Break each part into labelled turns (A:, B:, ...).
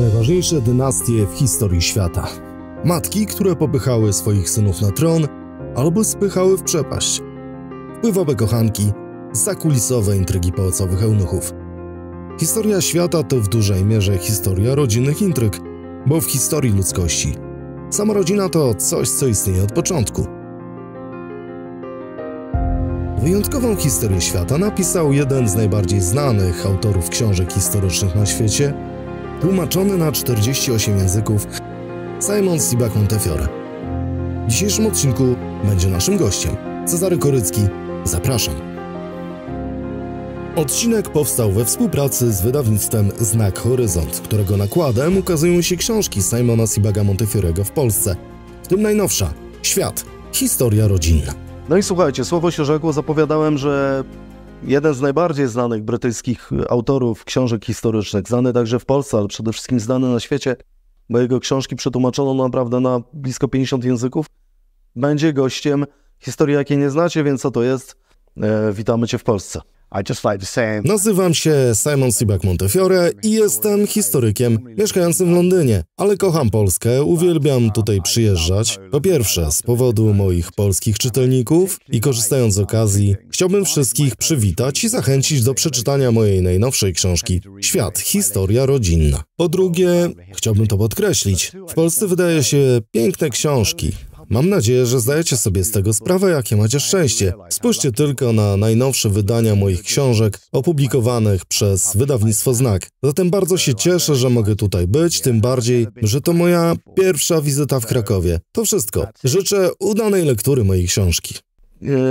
A: Najważniejsze dynastie w historii świata. Matki, które popychały swoich synów na tron albo spychały w przepaść. Wpływowe kochanki, zakulisowe intrygi pałacowych eunuchów. Historia świata to w dużej mierze historia rodzinnych intryg, bo w historii ludzkości sama rodzina to coś, co istnieje od początku. Wyjątkową historię świata napisał jeden z najbardziej znanych autorów książek historycznych na świecie, tłumaczony na 48 języków Simon Sibak Montefiore. W dzisiejszym odcinku będzie naszym gościem Cezary Korycki. Zapraszam. Odcinek powstał we współpracy z wydawnictwem Znak Horyzont, którego nakładem ukazują się książki Simona Sibaga Montefiorego w Polsce, w tym najnowsza Świat. Historia rodzinna. No i słuchajcie, słowo się rzekło, zapowiadałem, że jeden z najbardziej znanych brytyjskich autorów książek historycznych, znany także w Polsce, ale przede wszystkim znany na świecie, bo jego książki przetłumaczono naprawdę na blisko 50 języków, będzie gościem historii, jakiej nie znacie, więc co to jest? E, witamy Cię w Polsce. Nazywam się Simon Sibak Montefiore i jestem historykiem mieszkającym w Londynie, ale kocham Polskę, uwielbiam tutaj przyjeżdżać. Po pierwsze, z powodu moich polskich czytelników i korzystając z okazji, chciałbym wszystkich przywitać i zachęcić do przeczytania mojej najnowszej książki Świat, historia rodzinna. Po drugie, chciałbym to podkreślić, w Polsce wydaje się piękne książki, Mam nadzieję, że zdajecie sobie z tego sprawę, jakie macie szczęście. Spójrzcie tylko na najnowsze wydania moich książek opublikowanych przez wydawnictwo Znak. Zatem bardzo się cieszę, że mogę tutaj być, tym bardziej, że to moja pierwsza wizyta w Krakowie. To wszystko. Życzę udanej lektury mojej książki.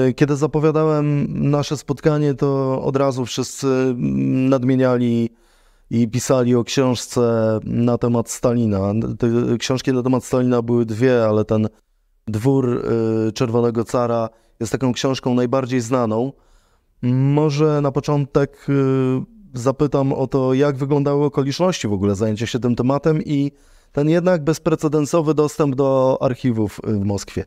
A: E, kiedy zapowiadałem nasze spotkanie, to od razu wszyscy mm, nadmieniali i pisali o książce na temat Stalina. Te książki na temat Stalina były dwie, ale ten Dwór y, Czerwonego Cara jest taką książką najbardziej znaną. Może na początek y, zapytam o to, jak wyglądały okoliczności w ogóle zajęcia się tym tematem i ten jednak bezprecedensowy dostęp do archiwów y, w Moskwie.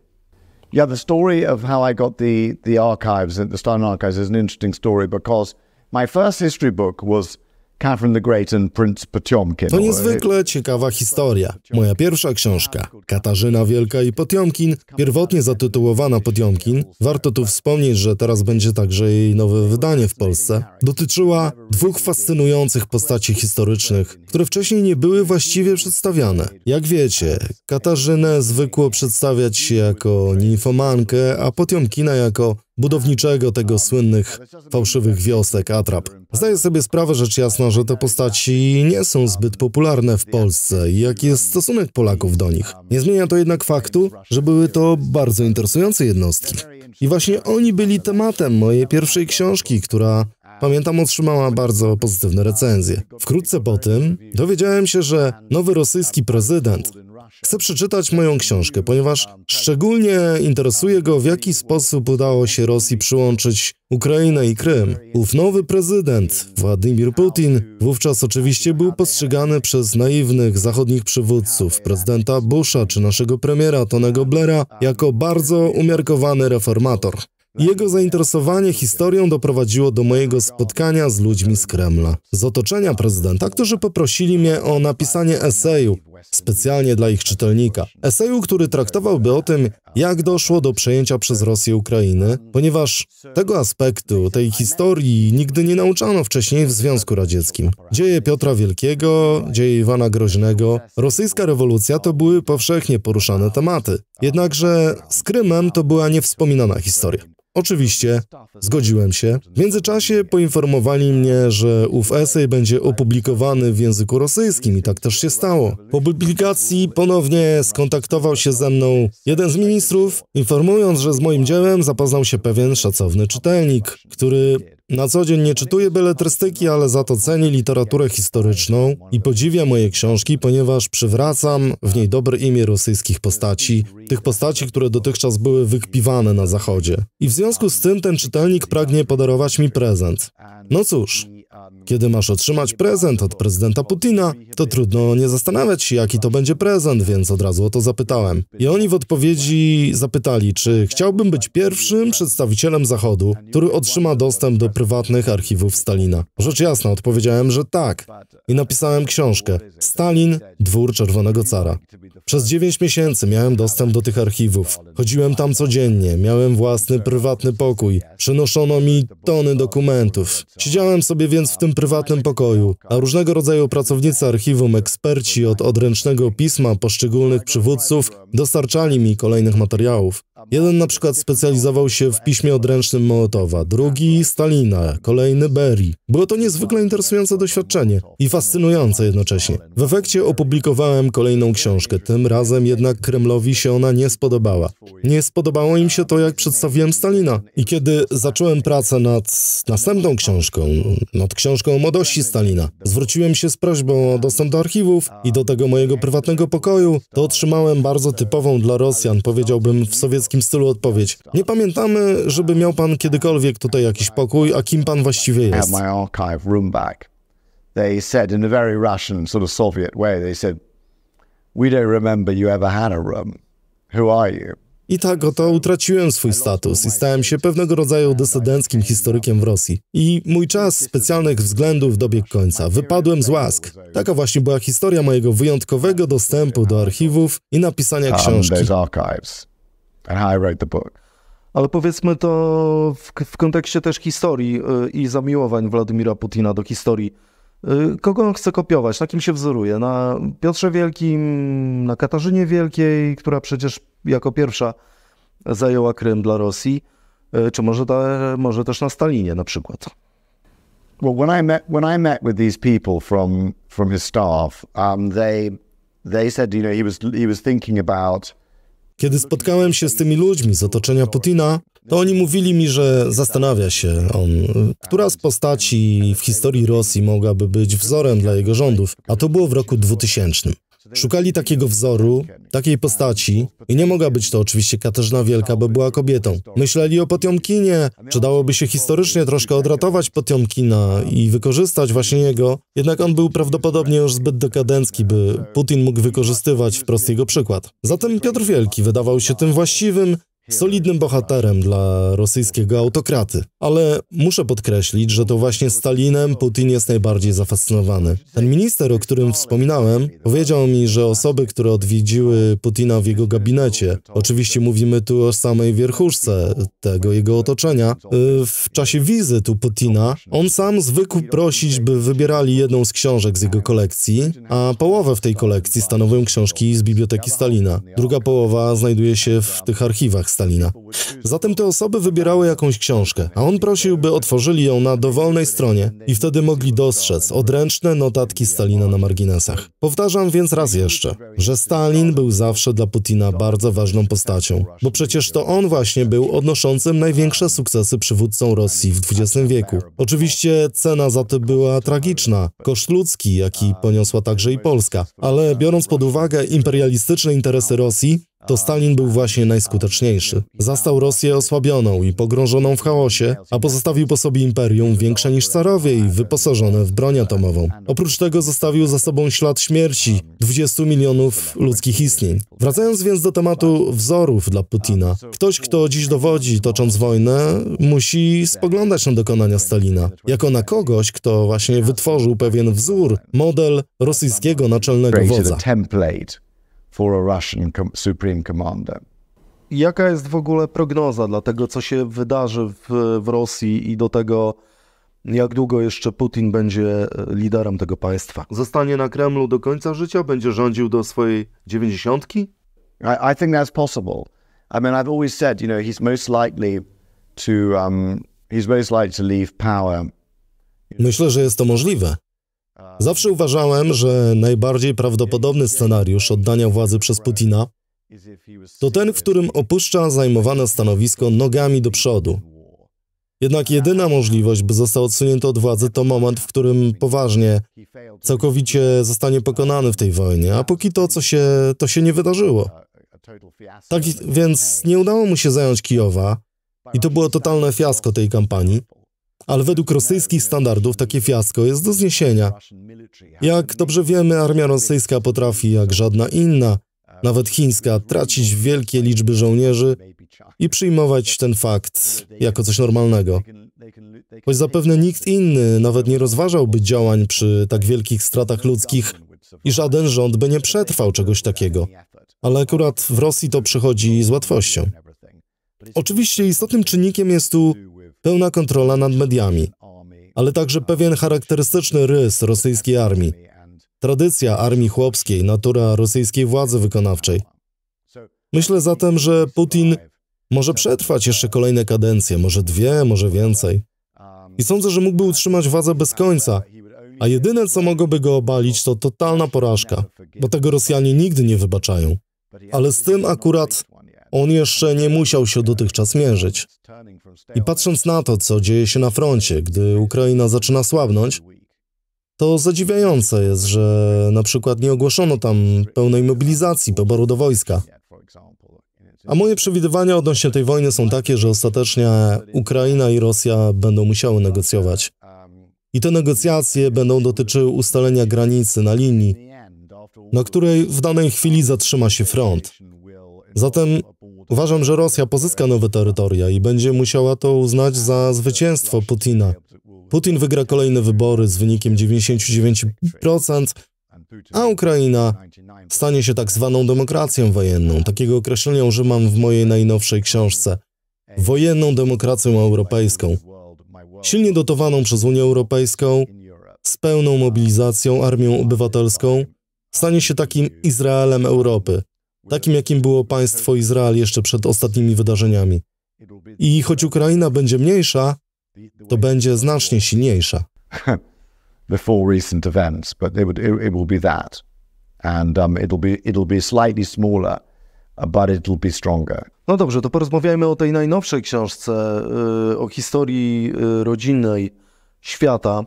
B: Yeah, the story of how I got the the archives, the Stalin archives, is an interesting story because my first history book was to niezwykle
A: ciekawa historia. Moja pierwsza książka, Katarzyna Wielka i Potiomkin, pierwotnie zatytułowana Potiomkin, warto tu wspomnieć, że teraz będzie także jej nowe wydanie w Polsce, dotyczyła dwóch fascynujących postaci historycznych, które wcześniej nie były właściwie przedstawiane. Jak wiecie, Katarzynę zwykło przedstawiać się jako nimfomankę, a Potiomkina jako budowniczego tego słynnych fałszywych wiosek Atrap. Zdaję sobie sprawę rzecz jasna, że te postaci nie są zbyt popularne w Polsce i jaki jest stosunek Polaków do nich. Nie zmienia to jednak faktu, że były to bardzo interesujące jednostki. I właśnie oni byli tematem mojej pierwszej książki, która Pamiętam, otrzymała bardzo pozytywne recenzje. Wkrótce po tym dowiedziałem się, że nowy rosyjski prezydent Chce przeczytać moją książkę, ponieważ szczególnie interesuje go, w jaki sposób udało się Rosji przyłączyć Ukrainę i Krym. Ów nowy prezydent, Władimir Putin, wówczas oczywiście był postrzegany przez naiwnych zachodnich przywódców, prezydenta Busha czy naszego premiera Tonego Blaira, jako bardzo umiarkowany reformator. Jego zainteresowanie historią doprowadziło do mojego spotkania z ludźmi z Kremla, z otoczenia prezydenta, którzy poprosili mnie o napisanie eseju specjalnie dla ich czytelnika. Eseju, który traktowałby o tym, jak doszło do przejęcia przez Rosję Ukrainy, ponieważ tego aspektu, tej historii nigdy nie nauczano wcześniej w Związku Radzieckim. Dzieje Piotra Wielkiego, dzieje Iwana Groźnego, rosyjska rewolucja to były powszechnie poruszane tematy. Jednakże z Krymem to była niewspominana historia. Oczywiście, zgodziłem się. W międzyczasie poinformowali mnie, że ów esej będzie opublikowany w języku rosyjskim i tak też się stało. Po publikacji ponownie skontaktował się ze mną jeden z ministrów, informując, że z moim dziełem zapoznał się pewien szacowny czytelnik, który na co dzień nie czytuję beletrystyki, ale za to cenię literaturę historyczną i podziwia moje książki, ponieważ przywracam w niej dobre imię rosyjskich postaci, tych postaci, które dotychczas były wykpiwane na Zachodzie. I w związku z tym ten czytelnik pragnie podarować mi prezent. No cóż, kiedy masz otrzymać prezent od prezydenta Putina, to trudno nie zastanawiać się, jaki to będzie prezent, więc od razu o to zapytałem. I oni w odpowiedzi zapytali, czy chciałbym być pierwszym przedstawicielem Zachodu, który otrzyma dostęp do prywatnych archiwów Stalina. Rzecz jasna, odpowiedziałem, że tak. I napisałem książkę Stalin, Dwór Czerwonego Cara. Przez 9 miesięcy miałem dostęp do tych archiwów. Chodziłem tam codziennie, miałem własny prywatny pokój. Przynoszono mi tony dokumentów. Siedziałem sobie więc w tym prywatnym pokoju, a różnego rodzaju pracownicy archiwum, eksperci od odręcznego pisma poszczególnych przywódców dostarczali mi kolejnych materiałów. Jeden na przykład specjalizował się w piśmie odręcznym Mołotowa, drugi Stalina, kolejny Berry. Było to niezwykle interesujące doświadczenie i fascynujące jednocześnie. W efekcie opublikowałem kolejną książkę, tym razem jednak Kremlowi się ona nie spodobała. Nie spodobało im się to, jak przedstawiłem Stalina. I kiedy zacząłem pracę nad następną książką, nad książką o młodości Stalina, zwróciłem się z prośbą o dostęp do archiwów i do tego mojego prywatnego pokoju, to otrzymałem bardzo typową dla Rosjan, powiedziałbym, w sowieckim eleganckim stylu odpowiedź. Nie pamiętamy, żeby miał pan kiedykolwiek tutaj jakiś pokój, a kim pan właściwie jest. I tak oto utraciłem swój status i stałem się pewnego rodzaju dysydenckim historykiem w Rosji. I mój czas specjalnych względów dobiegł końca. Wypadłem z łask. Taka właśnie była historia mojego wyjątkowego dostępu do archiwów i napisania książki.
B: And how I wrote the book.
A: Ale powiedzmy to w, w kontekście też historii y, i zamiłowań Władimira Putina do historii. Y, kogo on chce kopiować? Na kim się wzoruje? Na Piotrze Wielkim, na Katarzynie Wielkiej, która przecież jako pierwsza zajęła Krym dla Rosji, y, czy może, ta, może też na Stalinie na przykład?
B: Well, when I met when I met with these people from from his staff, um, they they said, you know, he was he was thinking about
A: kiedy spotkałem się z tymi ludźmi z otoczenia Putina, to oni mówili mi, że zastanawia się on, która z postaci w historii Rosji mogłaby być wzorem dla jego rządów, a to było w roku 2000. Szukali takiego wzoru, takiej postaci i nie mogła być to oczywiście Katarzyna Wielka, bo była kobietą. Myśleli o Potiomkinie, czy dałoby się historycznie troszkę odratować Potiomkina i wykorzystać właśnie jego, jednak on był prawdopodobnie już zbyt dekadencki, by Putin mógł wykorzystywać wprost jego przykład. Zatem Piotr Wielki wydawał się tym właściwym solidnym bohaterem dla rosyjskiego autokraty. Ale muszę podkreślić, że to właśnie Stalinem Putin jest najbardziej zafascynowany. Ten minister, o którym wspominałem, powiedział mi, że osoby, które odwiedziły Putina w jego gabinecie, oczywiście mówimy tu o samej wierchuszce tego jego otoczenia, y, w czasie wizyt u Putina, on sam zwykł prosić, by wybierali jedną z książek z jego kolekcji, a połowę w tej kolekcji stanowią książki z biblioteki Stalina. Druga połowa znajduje się w tych archiwach Stalina. Zatem te osoby wybierały jakąś książkę, a on prosił, by otworzyli ją na dowolnej stronie i wtedy mogli dostrzec odręczne notatki Stalina na marginesach. Powtarzam więc raz jeszcze, że Stalin był zawsze dla Putina bardzo ważną postacią, bo przecież to on właśnie był odnoszącym największe sukcesy przywódcą Rosji w XX wieku. Oczywiście cena za to była tragiczna, koszt ludzki, jaki poniosła także i Polska, ale biorąc pod uwagę imperialistyczne interesy Rosji, to Stalin był właśnie najskuteczniejszy. Zastał Rosję osłabioną i pogrążoną w chaosie, a pozostawił po sobie imperium większe niż carowie i wyposażone w broń atomową. Oprócz tego zostawił za sobą ślad śmierci 20 milionów ludzkich istnień. Wracając więc do tematu wzorów dla Putina. Ktoś, kto dziś dowodzi, tocząc wojnę, musi spoglądać na dokonania Stalina, jako na kogoś, kto właśnie wytworzył pewien wzór, model rosyjskiego naczelnego wodza
B: for a Russian Supreme Commander.
A: Jaka jest w ogóle prognoza dla tego, co się wydarzy w, w Rosji i do tego, jak długo jeszcze Putin będzie e, liderem tego państwa? Zostanie na Kremlu do końca życia? Będzie rządził do swojej dziewięćdziesiątki? I, I think that's possible. I mean, I've
B: always said, you know, he's most likely to, um, he's most likely to leave power
A: Myślę, że jest to możliwe. Zawsze uważałem, że najbardziej prawdopodobny scenariusz oddania władzy przez Putina to ten, w którym opuszcza zajmowane stanowisko nogami do przodu. Jednak jedyna możliwość, by został odsunięty od władzy, to moment, w którym poważnie, całkowicie zostanie pokonany w tej wojnie, a póki to, co się, to się nie wydarzyło. Tak więc nie udało mu się zająć Kijowa i to było totalne fiasko tej kampanii. Ale według rosyjskich standardów takie fiasko jest do zniesienia. Jak dobrze wiemy, armia rosyjska potrafi, jak żadna inna, nawet chińska, tracić wielkie liczby żołnierzy i przyjmować ten fakt jako coś normalnego. Choć zapewne nikt inny nawet nie rozważałby działań przy tak wielkich stratach ludzkich i żaden rząd by nie przetrwał czegoś takiego. Ale akurat w Rosji to przychodzi z łatwością. Oczywiście istotnym czynnikiem jest tu pełna kontrola nad mediami, ale także pewien charakterystyczny rys rosyjskiej armii, tradycja armii chłopskiej, natura rosyjskiej władzy wykonawczej. Myślę zatem, że Putin może przetrwać jeszcze kolejne kadencje, może dwie, może więcej. I sądzę, że mógłby utrzymać władzę bez końca, a jedyne, co mogłoby go obalić, to totalna porażka, bo tego Rosjanie nigdy nie wybaczają. Ale z tym akurat on jeszcze nie musiał się dotychczas mierzyć. I patrząc na to, co dzieje się na froncie, gdy Ukraina zaczyna słabnąć, to zadziwiające jest, że na przykład nie ogłoszono tam pełnej mobilizacji, poboru do wojska. A moje przewidywania odnośnie tej wojny są takie, że ostatecznie Ukraina i Rosja będą musiały negocjować. I te negocjacje będą dotyczyły ustalenia granicy na linii, na której w danej chwili zatrzyma się front. Zatem Uważam, że Rosja pozyska nowe terytoria i będzie musiała to uznać za zwycięstwo Putina. Putin wygra kolejne wybory z wynikiem 99%, a Ukraina stanie się tak zwaną demokracją wojenną. Takiego określenia używam w mojej najnowszej książce. Wojenną demokracją europejską. Silnie dotowaną przez Unię Europejską, z pełną mobilizacją, armią obywatelską, stanie się takim Izraelem Europy takim jakim było państwo Izrael jeszcze przed ostatnimi wydarzeniami. I choć Ukraina będzie mniejsza, to będzie znacznie silniejsza.
B: Before recent events, but it, would, it, will be that. And um, it'll, be, it'll be slightly smaller, but it'll be stronger.
A: No dobrze, to porozmawiajmy o tej najnowszej książce, y, o historii y, rodzinnej świata.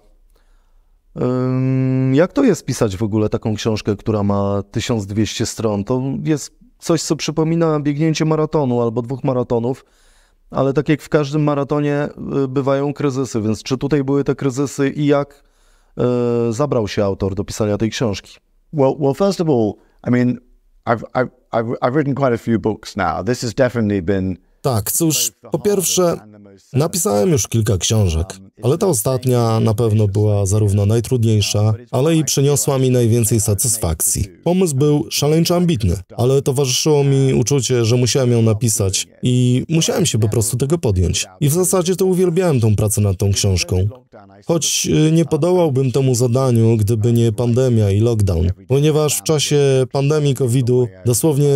A: Jak to jest pisać w ogóle taką książkę, która ma 1200 stron? To jest coś, co przypomina biegnięcie maratonu albo dwóch maratonów, ale tak jak w każdym maratonie y, bywają kryzysy, więc czy tutaj były te kryzysy i jak y, zabrał się autor do pisania tej książki? Well, well first
B: of all, I mean, I've, I've, I've written quite a few books now. This has definitely been
A: tak, cóż, po pierwsze, napisałem już kilka książek ale ta ostatnia na pewno była zarówno najtrudniejsza, ale i przyniosła mi najwięcej satysfakcji. Pomysł był szaleńczo ambitny, ale towarzyszyło mi uczucie, że musiałem ją napisać i musiałem się po prostu tego podjąć. I w zasadzie to uwielbiałem tą pracę nad tą książką. Choć y, nie podołałbym temu zadaniu, gdyby nie pandemia i lockdown, ponieważ w czasie pandemii COVID-u dosłownie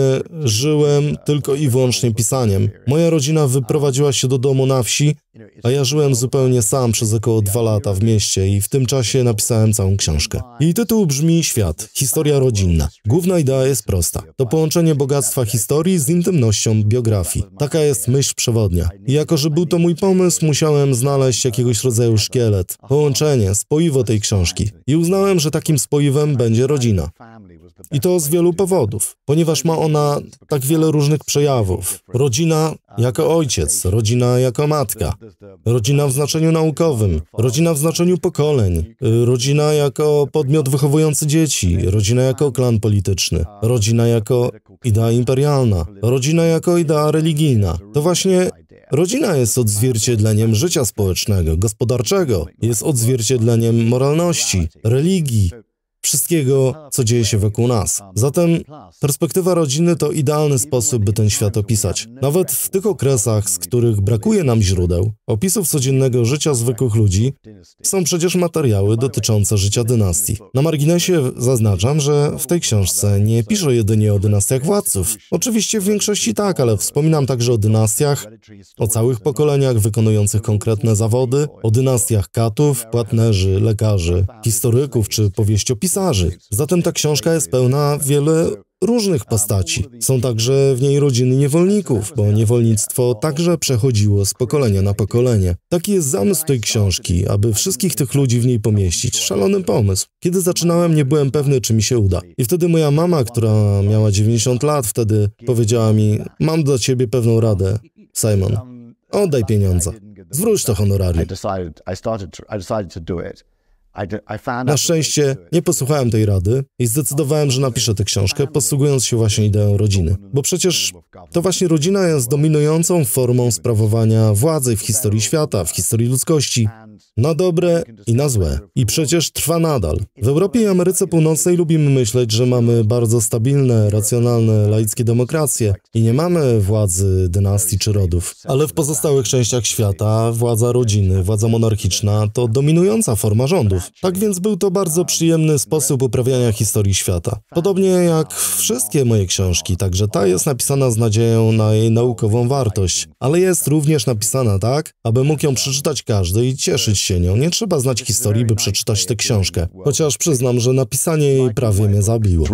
A: żyłem tylko i wyłącznie pisaniem. Moja rodzina wyprowadziła się do domu na wsi, a ja żyłem zupełnie sam przez około dwa lata w mieście i w tym czasie napisałem całą książkę. I tytuł brzmi Świat. Historia rodzinna. Główna idea jest prosta. To połączenie bogactwa historii z intymnością biografii. Taka jest myśl przewodnia. I jako, że był to mój pomysł, musiałem znaleźć jakiegoś rodzaju szkielet, połączenie, spoiwo tej książki. I uznałem, że takim spoiwem będzie rodzina. I to z wielu powodów, ponieważ ma ona tak wiele różnych przejawów. Rodzina jako ojciec, rodzina jako matka, rodzina w znaczeniu naukowym, rodzina w znaczeniu pokoleń, rodzina jako podmiot wychowujący dzieci, rodzina jako klan polityczny, rodzina jako idea imperialna, rodzina jako idea religijna. To właśnie Rodzina jest odzwierciedleniem życia społecznego, gospodarczego, jest odzwierciedleniem moralności, religii, wszystkiego, co dzieje się wokół nas. Zatem perspektywa rodziny to idealny sposób, by ten świat opisać. Nawet w tych okresach, z których brakuje nam źródeł, opisów codziennego życia zwykłych ludzi, są przecież materiały dotyczące życia dynastii. Na marginesie zaznaczam, że w tej książce nie piszę jedynie o dynastiach władców. Oczywiście w większości tak, ale wspominam także o dynastiach, o całych pokoleniach wykonujących konkretne zawody, o dynastiach katów, płatnerzy, lekarzy, historyków czy powieściopisów pisarzy. Zatem ta książka jest pełna wiele różnych postaci. Są także w niej rodziny niewolników, bo niewolnictwo także przechodziło z pokolenia na pokolenie. Taki jest zamysł tej książki, aby wszystkich tych ludzi w niej pomieścić. Szalony pomysł. Kiedy zaczynałem, nie byłem pewny, czy mi się uda. I wtedy moja mama, która miała 90 lat wtedy, powiedziała mi, mam dla ciebie pewną radę, Simon. Oddaj pieniądze. Zwróć to honorarium. Na szczęście nie posłuchałem tej rady i zdecydowałem, że napiszę tę książkę, posługując się właśnie ideą rodziny. Bo przecież to właśnie rodzina jest dominującą formą sprawowania władzy w historii świata, w historii ludzkości na dobre i na złe. I przecież trwa nadal. W Europie i Ameryce Północnej lubimy myśleć, że mamy bardzo stabilne, racjonalne, laickie demokracje i nie mamy władzy dynastii czy rodów. Ale w pozostałych częściach świata władza rodziny, władza monarchiczna to dominująca forma rządów. Tak więc był to bardzo przyjemny sposób uprawiania historii świata. Podobnie jak wszystkie moje książki, także ta jest napisana z nadzieją na jej naukową wartość, ale jest również napisana tak, aby mógł ją przeczytać każdy i cieszyć cieszyć się nią. Nie trzeba znać historii, by przeczytać tę książkę. Chociaż przyznam, że napisanie jej prawie mnie zabiło.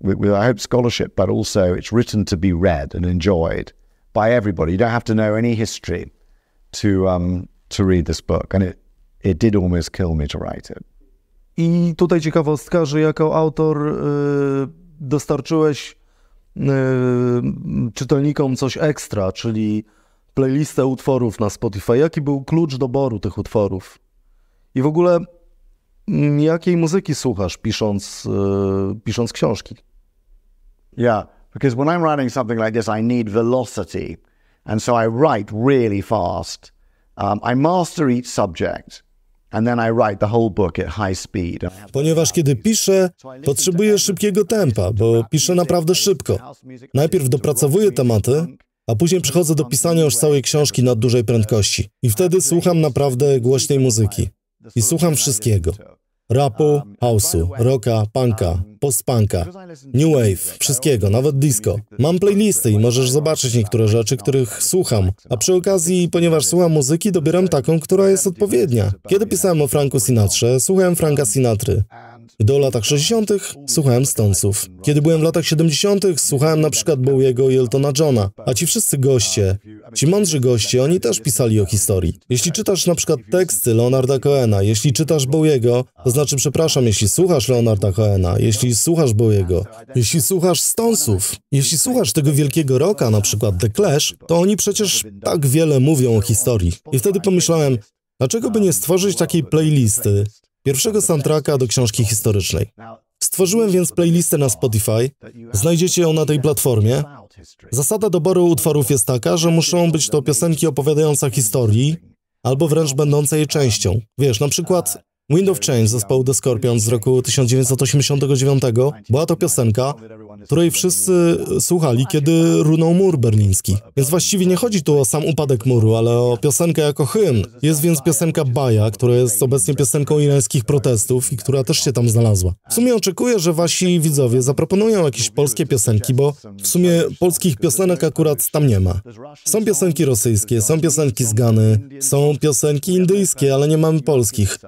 B: With I hope scholarship, but also it's written to be read and enjoyed by everybody. You don't have to know any history to um, to read this book, and it it did almost kill me to write it.
A: I tutaj ciekawostka, że jako autor y, dostarczyłeś y, czytelnikom coś ekstra, czyli playlistę utworów na Spotify. Jaki był klucz doboru tych utworów? I w ogóle mm, jakiej muzyki słuchasz pisząc, yy, pisząc książki? Yeah, because when
B: I'm writing something like this, I need velocity. And so I write really fast. Um, I master each subject.
A: Ponieważ kiedy piszę, potrzebuję szybkiego tempa, bo piszę naprawdę szybko. Najpierw dopracowuję tematy, a później przychodzę do pisania już całej książki na dużej prędkości. I wtedy słucham naprawdę głośnej muzyki. I słucham wszystkiego. Rapu, house'u, rocka, punka, post-punka, new wave, wszystkiego, nawet disco. Mam playlisty i możesz zobaczyć niektóre rzeczy, których słucham. A przy okazji, ponieważ słucham muzyki, dobieram taką, która jest odpowiednia. Kiedy pisałem o Franku Sinatrze, słuchałem Franka Sinatry. Do latach 60. słuchałem Stonesów. Kiedy byłem w latach 70., słuchałem na przykład Bowiego i Eltona Johna, a ci wszyscy goście, ci mądrzy goście, oni też pisali o historii. Jeśli czytasz na przykład teksty Leonarda Cohena, jeśli czytasz Bowiego, to znaczy, przepraszam, jeśli słuchasz Leonarda Cohena, jeśli słuchasz Bowiego, jeśli słuchasz Stonesów, jeśli słuchasz tego wielkiego roka, na przykład The Clash, to oni przecież tak wiele mówią o historii. I wtedy pomyślałem, Dlaczego by nie stworzyć takiej playlisty, pierwszego soundtracka do książki historycznej. Stworzyłem więc playlistę na Spotify. Znajdziecie ją na tej platformie. Zasada doboru utworów jest taka, że muszą być to piosenki opowiadające historii, albo wręcz będące jej częścią. Wiesz, na przykład Wind of Change zespołu The Scorpions z roku 1989 była to piosenka, której wszyscy e, słuchali, kiedy runął mur berliński. Więc właściwie nie chodzi tu o sam upadek muru, ale o piosenkę jako hymn. Jest więc piosenka Baja, która jest obecnie piosenką irańskich protestów i która też się tam znalazła. W sumie oczekuję, że wasi widzowie zaproponują jakieś polskie piosenki, bo w sumie polskich piosenek akurat tam nie ma. Są piosenki rosyjskie, są piosenki z Gany, są piosenki indyjskie, ale nie mamy polskich.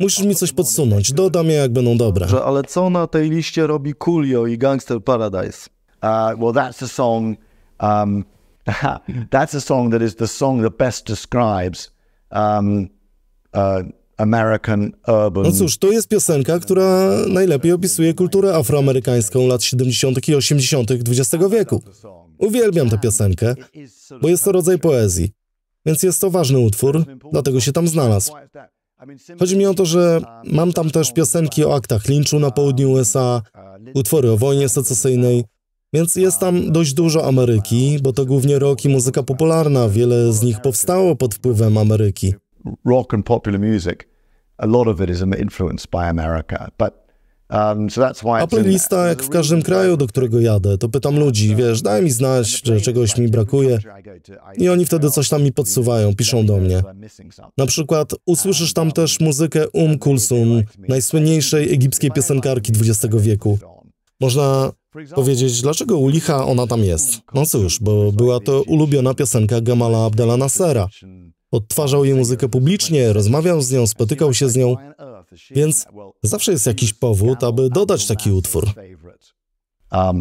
A: Musisz mi coś podsunąć, dodam je jak będą dobre. Że, ale co na tej liście robi Coolio i Gangster Paradise? Uh, well, that's
B: a song. Um, that's a song that is the song that best describes um, uh, American urban. No cóż,
A: to jest piosenka, która najlepiej opisuje kulturę afroamerykańską lat 70. i 80. XX wieku. Uwielbiam tę piosenkę, bo jest to rodzaj poezji, więc jest to ważny utwór, dlatego się tam znalazł. Chodzi mi o to, że mam tam też piosenki o aktach linczu na południu USA, utwory o wojnie secesyjnej, więc jest tam dość dużo Ameryki, bo to głównie rock i muzyka popularna, wiele z nich powstało pod wpływem Ameryki.
B: Rock and popular music, a lot of it is influenced by America, but Um,
A: a tak jak w każdym kraju, do którego jadę, to pytam ludzi, wiesz, daj mi znać, że czegoś mi brakuje. I oni wtedy coś tam mi podsuwają, piszą do mnie. Uh, Na przykład usłyszysz tam uh, też muzykę Um Kulsum, najsłynniejszej egipskiej piosenkarki XX wieku. Można powiedzieć, dlaczego u Licha ona tam jest. Um, no cóż, bo była to ulubiona piosenka Gamala Abdela Nasera. Odtwarzał jej muzykę publicznie, rozmawiał z nią, spotykał się z nią. Więc zawsze jest jakiś powód, aby dodać taki utwór. Um,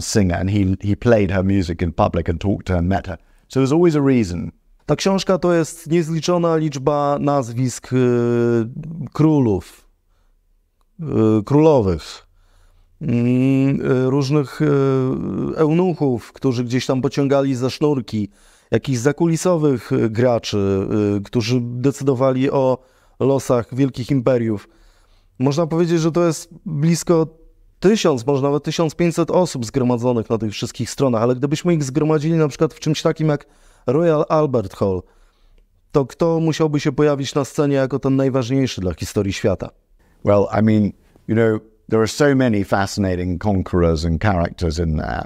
A: Ta książka to jest niezliczona liczba nazwisk y, królów, y, królowych, mm, y, różnych eunuchów, którzy gdzieś tam pociągali za sznurki, jakichś zakulisowych graczy, którzy decydowali o losach wielkich imperiów. Można powiedzieć, że to jest blisko tysiąc, może nawet 1500 osób zgromadzonych na tych wszystkich stronach, ale gdybyśmy ich zgromadzili na przykład w czymś takim jak Royal Albert Hall, to kto musiałby się pojawić na scenie jako ten najważniejszy dla historii świata? Well, I mean, you know,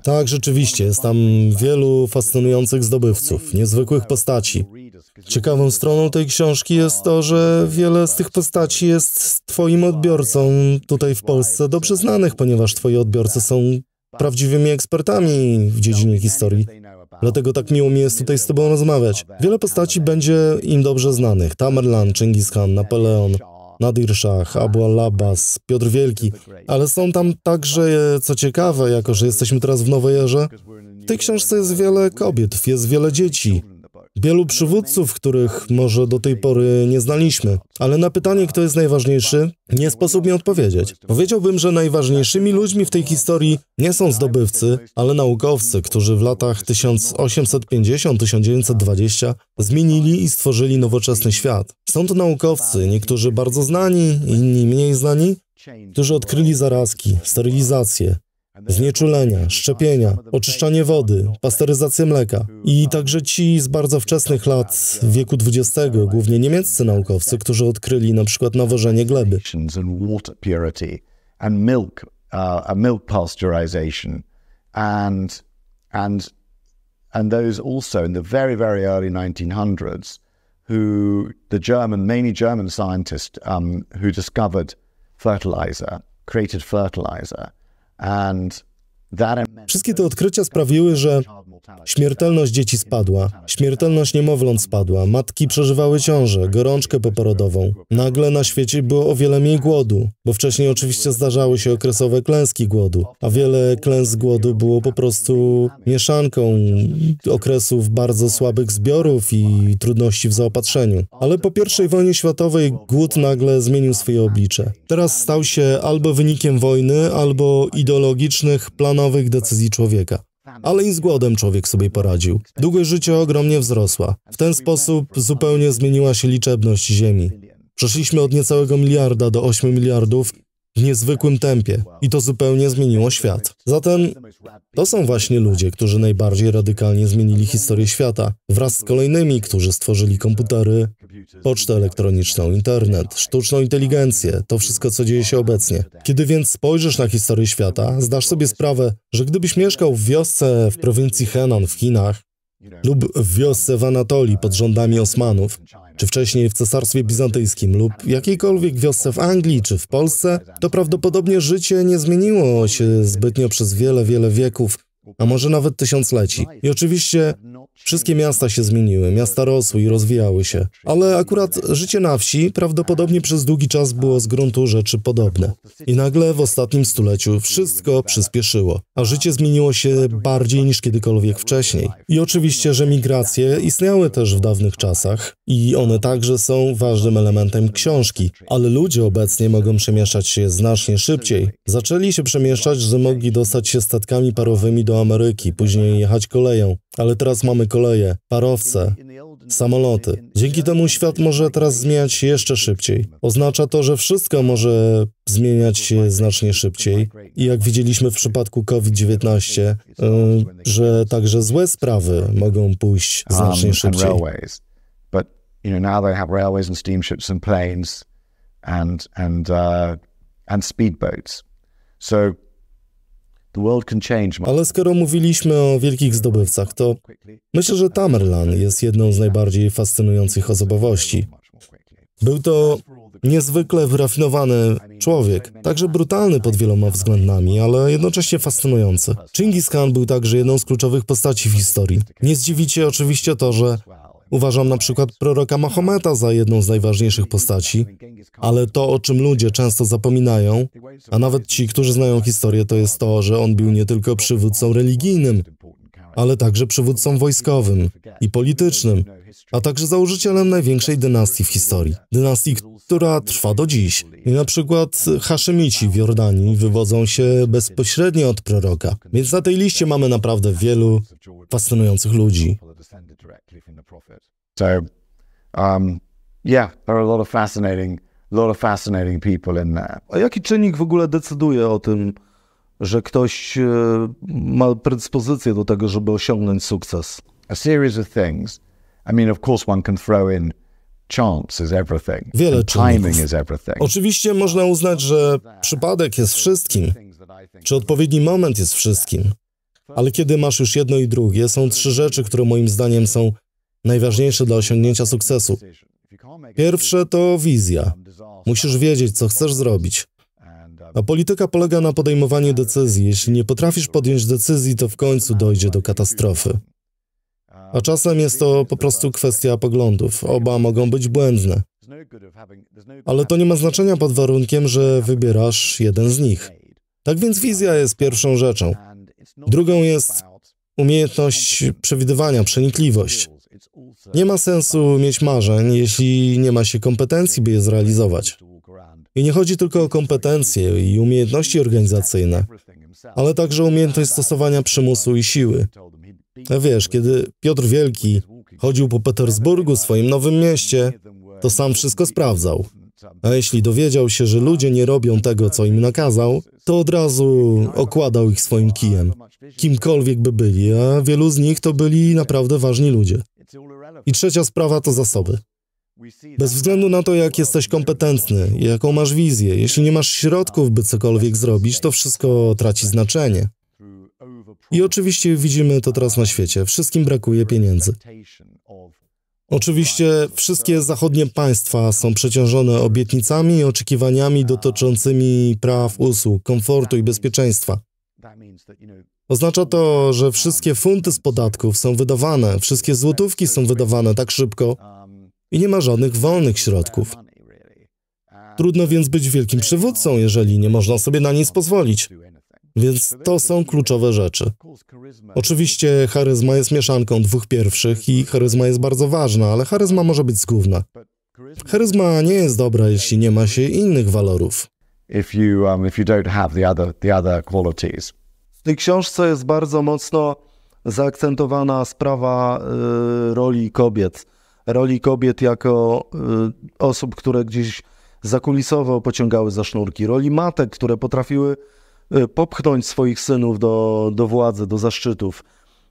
A: tak, rzeczywiście, jest tam wielu fascynujących zdobywców, niezwykłych postaci. Ciekawą stroną tej książki jest to, że wiele z tych postaci jest Twoim odbiorcą tutaj w Polsce dobrze znanych, ponieważ Twoi odbiorcy są prawdziwymi ekspertami w dziedzinie historii. Dlatego tak miło mi jest tutaj z Tobą rozmawiać. Wiele postaci będzie im dobrze znanych. Tamerlan, Chingis Khan, Napoleon. Nadir Shah, Abu al-Abbas, Piotr Wielki, ale są tam także, co ciekawe, jako że jesteśmy teraz w Nowej Erze, w tej książce jest wiele kobiet, jest wiele dzieci. Wielu przywódców, których może do tej pory nie znaliśmy. Ale na pytanie, kto jest najważniejszy, nie sposób mi odpowiedzieć. Powiedziałbym, że najważniejszymi ludźmi w tej historii nie są zdobywcy, ale naukowcy, którzy w latach 1850-1920 zmienili i stworzyli nowoczesny świat. Są to naukowcy, niektórzy bardzo znani, inni mniej znani, którzy odkryli zarazki, sterylizację, znieczulenia, szczepienia, oczyszczanie wody, pasteryzację mleka. I także ci z bardzo wczesnych lat wieku XX, głównie niemieccy naukowcy, którzy odkryli na przykład nawożenie gleby.
B: Uh, and and those also in the very, very early 1900s, who the German, mainly German scientists, um, who discovered fertilizer,
A: created fertilizer. Wszystkie te odkrycia sprawiły, że Śmiertelność dzieci spadła, śmiertelność niemowląt spadła, matki przeżywały ciążę, gorączkę poporodową. Nagle na świecie było o wiele mniej głodu, bo wcześniej oczywiście zdarzały się okresowe klęski głodu, a wiele klęsk głodu było po prostu mieszanką okresów bardzo słabych zbiorów i trudności w zaopatrzeniu. Ale po I wojnie światowej głód nagle zmienił swoje oblicze. Teraz stał się albo wynikiem wojny, albo ideologicznych, planowych decyzji człowieka ale i z głodem człowiek sobie poradził. Długość życia ogromnie wzrosła. W ten sposób zupełnie zmieniła się liczebność Ziemi. Przeszliśmy od niecałego miliarda do 8 miliardów w niezwykłym tempie i to zupełnie zmieniło świat. Zatem to są właśnie ludzie, którzy najbardziej radykalnie zmienili historię świata, wraz z kolejnymi, którzy stworzyli komputery, Pocztę elektroniczną, internet, sztuczną inteligencję, to wszystko, co dzieje się obecnie. Kiedy więc spojrzysz na historię świata, zdasz sobie sprawę, że gdybyś mieszkał w wiosce w prowincji Henan w Chinach lub w wiosce w Anatolii pod rządami Osmanów, czy wcześniej w Cesarstwie Bizantyjskim lub jakiejkolwiek wiosce w Anglii czy w Polsce, to prawdopodobnie życie nie zmieniło się zbytnio przez wiele, wiele wieków, a może nawet tysiącleci. I oczywiście wszystkie miasta się zmieniły, miasta rosły i rozwijały się, ale akurat życie na wsi prawdopodobnie przez długi czas było z gruntu rzeczy podobne. I nagle w ostatnim stuleciu wszystko przyspieszyło, a życie zmieniło się bardziej niż kiedykolwiek wcześniej. I oczywiście, że migracje istniały też w dawnych czasach i one także są ważnym elementem książki, ale ludzie obecnie mogą przemieszczać się znacznie szybciej. Zaczęli się przemieszczać, że mogli dostać się statkami parowymi do Ameryki, później jechać koleją. Ale teraz mamy koleje, parowce, samoloty. Dzięki temu świat może teraz zmieniać się jeszcze szybciej. Oznacza to, że wszystko może zmieniać się znacznie szybciej. I jak widzieliśmy w przypadku COVID-19, e, że także złe sprawy mogą pójść um, znacznie szybciej.
B: You know, now they have railways and steamships and planes and, and, uh, and speedboats.
A: So ale skoro mówiliśmy o wielkich zdobywcach, to myślę, że Tamerlan jest jedną z najbardziej fascynujących osobowości. Był to niezwykle wyrafinowany człowiek, także brutalny pod wieloma względami, ale jednocześnie fascynujący. Chingis Khan był także jedną z kluczowych postaci w historii. Nie zdziwicie oczywiście to, że Uważam na przykład proroka Mahometa za jedną z najważniejszych postaci, ale to, o czym ludzie często zapominają, a nawet ci, którzy znają historię, to jest to, że on był nie tylko przywódcą religijnym, ale także przywódcą wojskowym i politycznym, a także założycielem największej dynastii w historii. Dynastii, która trwa do dziś. I na przykład Haszymici w Jordanii wywodzą się bezpośrednio od proroka. Więc na tej liście mamy naprawdę wielu fascynujących ludzi
B: profit. So, um, yeah, there are a lot of fascinating, lot of fascinating people in there. A jaki czynnik w ogóle decyduje o tym, że ktoś e, ma predyspozycję do tego, żeby osiągnąć sukces? A series of things. I mean, of course, one can throw in chance is everything. Wiele timing is everything.
A: Oczywiście można uznać, że przypadek jest wszystkim, czy odpowiedni moment jest wszystkim. Ale kiedy masz już jedno i drugie, są trzy rzeczy, które moim zdaniem są najważniejsze dla osiągnięcia sukcesu. Pierwsze to wizja. Musisz wiedzieć, co chcesz zrobić. A polityka polega na podejmowaniu decyzji. Jeśli nie potrafisz podjąć decyzji, to w końcu dojdzie do katastrofy. A czasem jest to po prostu kwestia poglądów. Oba mogą być błędne. Ale to nie ma znaczenia pod warunkiem, że wybierasz jeden z nich. Tak więc wizja jest pierwszą rzeczą. Drugą jest umiejętność przewidywania, przenikliwość. Nie ma sensu mieć marzeń, jeśli nie ma się kompetencji, by je zrealizować. I nie chodzi tylko o kompetencje i umiejętności organizacyjne, ale także umiejętność stosowania przymusu i siły. Wiesz, kiedy Piotr Wielki chodził po Petersburgu, swoim nowym mieście, to sam wszystko sprawdzał. A jeśli dowiedział się, że ludzie nie robią tego, co im nakazał, to od razu okładał ich swoim kijem. Kimkolwiek by byli, a wielu z nich to byli naprawdę ważni ludzie. I trzecia sprawa to zasoby. Bez względu na to, jak jesteś kompetentny, jaką masz wizję, jeśli nie masz środków, by cokolwiek zrobić, to wszystko traci znaczenie. I oczywiście widzimy to teraz na świecie. Wszystkim brakuje pieniędzy. Oczywiście wszystkie zachodnie państwa są przeciążone obietnicami i oczekiwaniami dotyczącymi praw, usług, komfortu i bezpieczeństwa. Oznacza to, że wszystkie funty z podatków są wydawane, wszystkie złotówki są wydawane tak szybko i nie ma żadnych wolnych środków. Trudno więc być wielkim przywódcą, jeżeli nie można sobie na nic pozwolić. Więc to są kluczowe rzeczy. Oczywiście charyzma jest mieszanką dwóch pierwszych i charyzma jest bardzo ważna, ale charyzma może być zgubna. Charyzma nie jest dobra, jeśli nie ma się innych walorów. If you, um, if you don't have the other, the other qualities tej książce jest bardzo mocno zaakcentowana sprawa y, roli kobiet. Roli kobiet jako y, osób, które gdzieś zakulisowo pociągały za sznurki, roli matek, które potrafiły y, popchnąć swoich synów do, do władzy, do zaszczytów,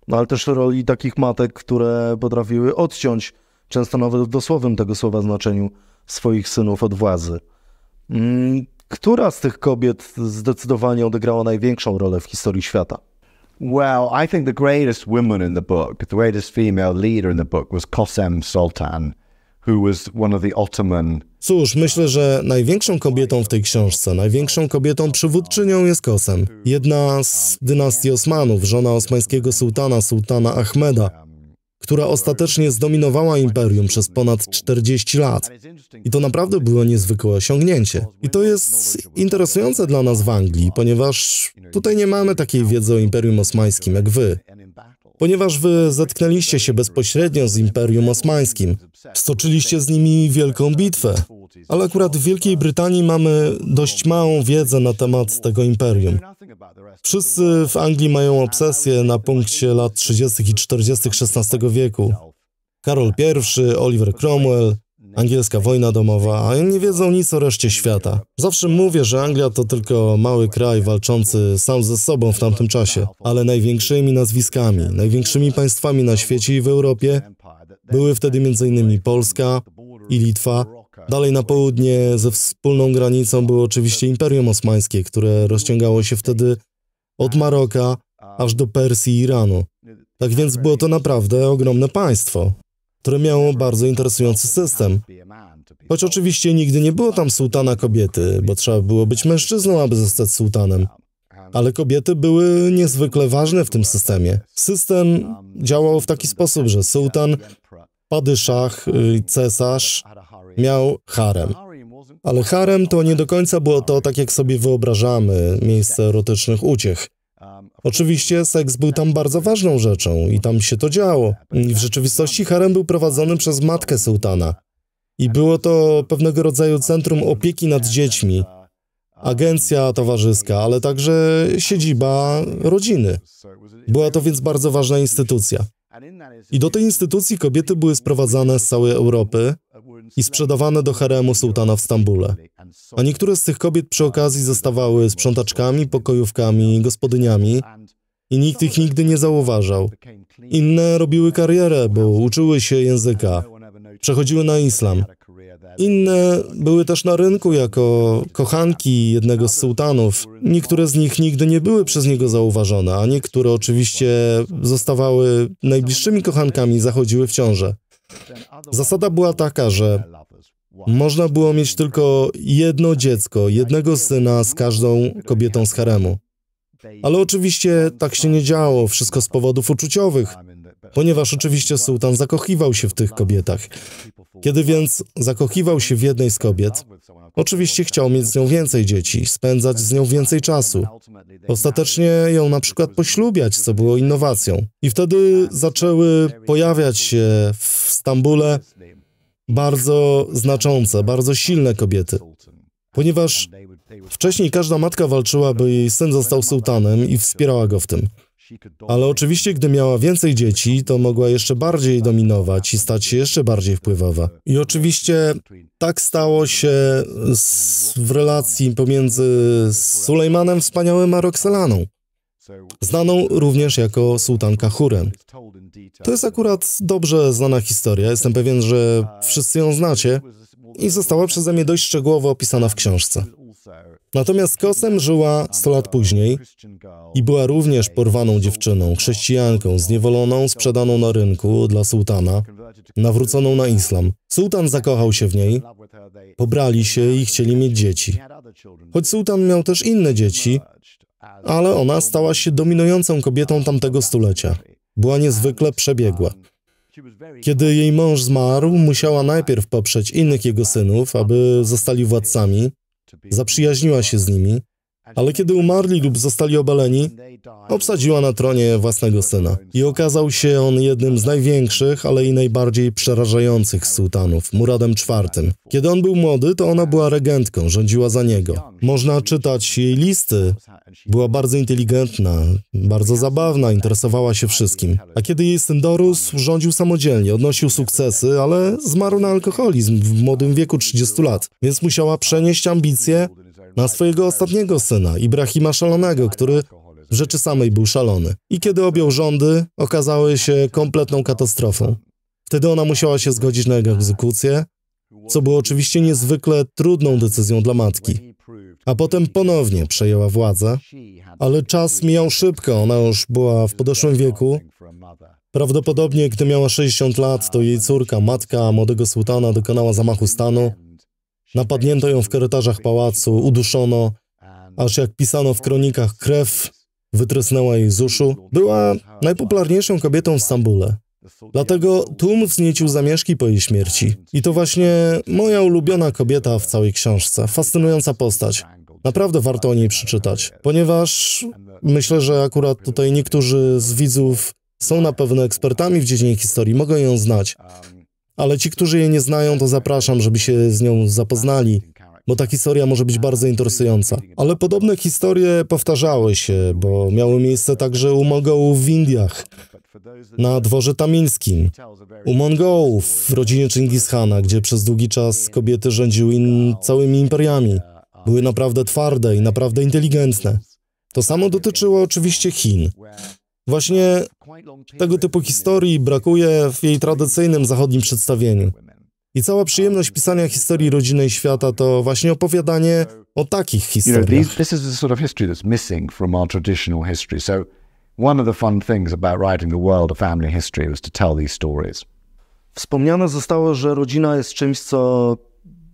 A: no, ale też roli takich matek, które potrafiły odciąć, często nawet w dosłownym tego słowa znaczeniu, swoich synów od władzy. Mm, która z tych kobiet zdecydowanie odegrała największą rolę w historii świata? Well, I think
B: the greatest woman in the book, the greatest female leader in the book was Qasem Sultan, who was one of the Ottoman.
A: Cóż, myślę, że największą kobietą w tej książce, największą kobietą przywódczynią jest Kosem. Jedna z dynastii Osmanów, żona osmańskiego sułtana, sułtana Ahmeda która ostatecznie zdominowała imperium przez ponad 40 lat. I to naprawdę było niezwykłe osiągnięcie. I to jest interesujące dla nas w Anglii, ponieważ tutaj nie mamy takiej wiedzy o Imperium Osmańskim jak wy ponieważ wy zetknęliście się bezpośrednio z Imperium Osmańskim. Stoczyliście z nimi wielką bitwę, ale akurat w Wielkiej Brytanii mamy dość małą wiedzę na temat tego imperium. Wszyscy w Anglii mają obsesję na punkcie lat 30. i 40. XVI wieku. Karol I, Oliver Cromwell, angielska wojna domowa, a nie wiedzą nic o reszcie świata. Zawsze mówię, że Anglia to tylko mały kraj walczący sam ze sobą w tamtym czasie, ale największymi nazwiskami, największymi państwami na świecie i w Europie były wtedy m.in. Polska i Litwa. Dalej na południe ze wspólną granicą było oczywiście Imperium Osmańskie, które rozciągało się wtedy od Maroka aż do Persji i Iranu. Tak więc było to naprawdę ogromne państwo które miało bardzo interesujący system. Choć oczywiście nigdy nie było tam sułtana kobiety, bo trzeba było być mężczyzną, aby zostać sułtanem. Ale kobiety były niezwykle ważne w tym systemie. System działał w taki sposób, że sułtan, padyszach, y, cesarz miał harem. Ale harem to nie do końca było to, tak jak sobie wyobrażamy, miejsce erotycznych uciech. Oczywiście seks był tam bardzo ważną rzeczą i tam się to działo. I w rzeczywistości harem był prowadzony przez matkę sułtana. I było to pewnego rodzaju centrum opieki nad dziećmi, agencja towarzyska, ale także siedziba rodziny. Była to więc bardzo ważna instytucja. I do tej instytucji kobiety były sprowadzane z całej Europy, i sprzedawane do haremu sułtana w Stambule. A niektóre z tych kobiet przy okazji zostawały sprzątaczkami, pokojówkami, gospodyniami i nikt ich nigdy nie zauważał. Inne robiły karierę, bo uczyły się języka, przechodziły na islam. Inne były też na rynku jako kochanki jednego z sułtanów. Niektóre z nich nigdy nie były przez niego zauważone, a niektóre oczywiście zostawały najbliższymi kochankami i zachodziły w ciąże. Zasada była taka, że można było mieć tylko jedno dziecko, jednego syna z każdą kobietą z haremu. Ale oczywiście tak się nie działo, wszystko z powodów uczuciowych, ponieważ oczywiście sułtan zakochiwał się w tych kobietach. Kiedy więc zakochiwał się w jednej z kobiet, oczywiście chciał mieć z nią więcej dzieci, spędzać z nią więcej czasu. Ostatecznie ją na przykład poślubiać, co było innowacją. I wtedy zaczęły pojawiać się w Stambule bardzo znaczące, bardzo silne kobiety. Ponieważ wcześniej każda matka walczyła, by jej syn został sułtanem i wspierała go w tym. Ale oczywiście, gdy miała więcej dzieci, to mogła jeszcze bardziej dominować i stać się jeszcze bardziej wpływowa. I oczywiście tak stało się z, w relacji pomiędzy Sulejmanem Wspaniałym a Roxelaną, znaną również jako sułtanka Hurem. To jest akurat dobrze znana historia, jestem pewien, że wszyscy ją znacie i została przeze mnie dość szczegółowo opisana w książce. Natomiast Kosem żyła 100 lat później i była również porwaną dziewczyną, chrześcijanką, zniewoloną, sprzedaną na rynku dla sułtana, nawróconą na islam. Sułtan zakochał się w niej, pobrali się i chcieli mieć dzieci. Choć sułtan miał też inne dzieci, ale ona stała się dominującą kobietą tamtego stulecia. Była niezwykle przebiegła. Kiedy jej mąż zmarł, musiała najpierw poprzeć innych jego synów, aby zostali władcami, Zaprzyjaźniła się z nimi ale kiedy umarli lub zostali obaleni, obsadziła na tronie własnego syna. I okazał się on jednym z największych, ale i najbardziej przerażających sułtanów, Muradem IV. Kiedy on był młody, to ona była regentką, rządziła za niego. Można czytać jej listy. Była bardzo inteligentna, bardzo zabawna, interesowała się wszystkim. A kiedy jej syn dorósł, rządził samodzielnie, odnosił sukcesy, ale zmarł na alkoholizm w młodym wieku 30 lat, więc musiała przenieść ambicje na swojego ostatniego syna, Ibrahima Szalonego, który w rzeczy samej był szalony. I kiedy objął rządy, okazały się kompletną katastrofą. Wtedy ona musiała się zgodzić na jego egzekucję, co było oczywiście niezwykle trudną decyzją dla matki. A potem ponownie przejęła władzę, ale czas mijał szybko, ona już była w podeszłym wieku. Prawdopodobnie, gdy miała 60 lat, to jej córka, matka młodego sułtana dokonała zamachu stanu Napadnięto ją w korytarzach pałacu, uduszono, aż jak pisano w kronikach, krew wytrysnęła jej z uszu. Była najpopularniejszą kobietą w Stambule. Dlatego tłum wzniecił zamieszki po jej śmierci. I to właśnie moja ulubiona kobieta w całej książce. Fascynująca postać. Naprawdę warto o niej przeczytać, ponieważ myślę, że akurat tutaj niektórzy z widzów są na pewno ekspertami w dziedzinie historii, mogą ją znać. Ale ci, którzy je nie znają, to zapraszam, żeby się z nią zapoznali, bo ta historia może być bardzo interesująca. Ale podobne historie powtarzały się, bo miały miejsce także u Mongołów w Indiach, na dworze tamińskim, u Mongołów w rodzinie Chingishana, gdzie przez długi czas kobiety rządziły in całymi imperiami. Były naprawdę twarde i naprawdę inteligentne. To samo dotyczyło oczywiście Chin. Właśnie tego typu historii brakuje w jej tradycyjnym zachodnim przedstawieniu. I cała przyjemność pisania historii rodziny i świata to właśnie opowiadanie o takich historiach. Wspomniane zostało, że rodzina jest czymś, co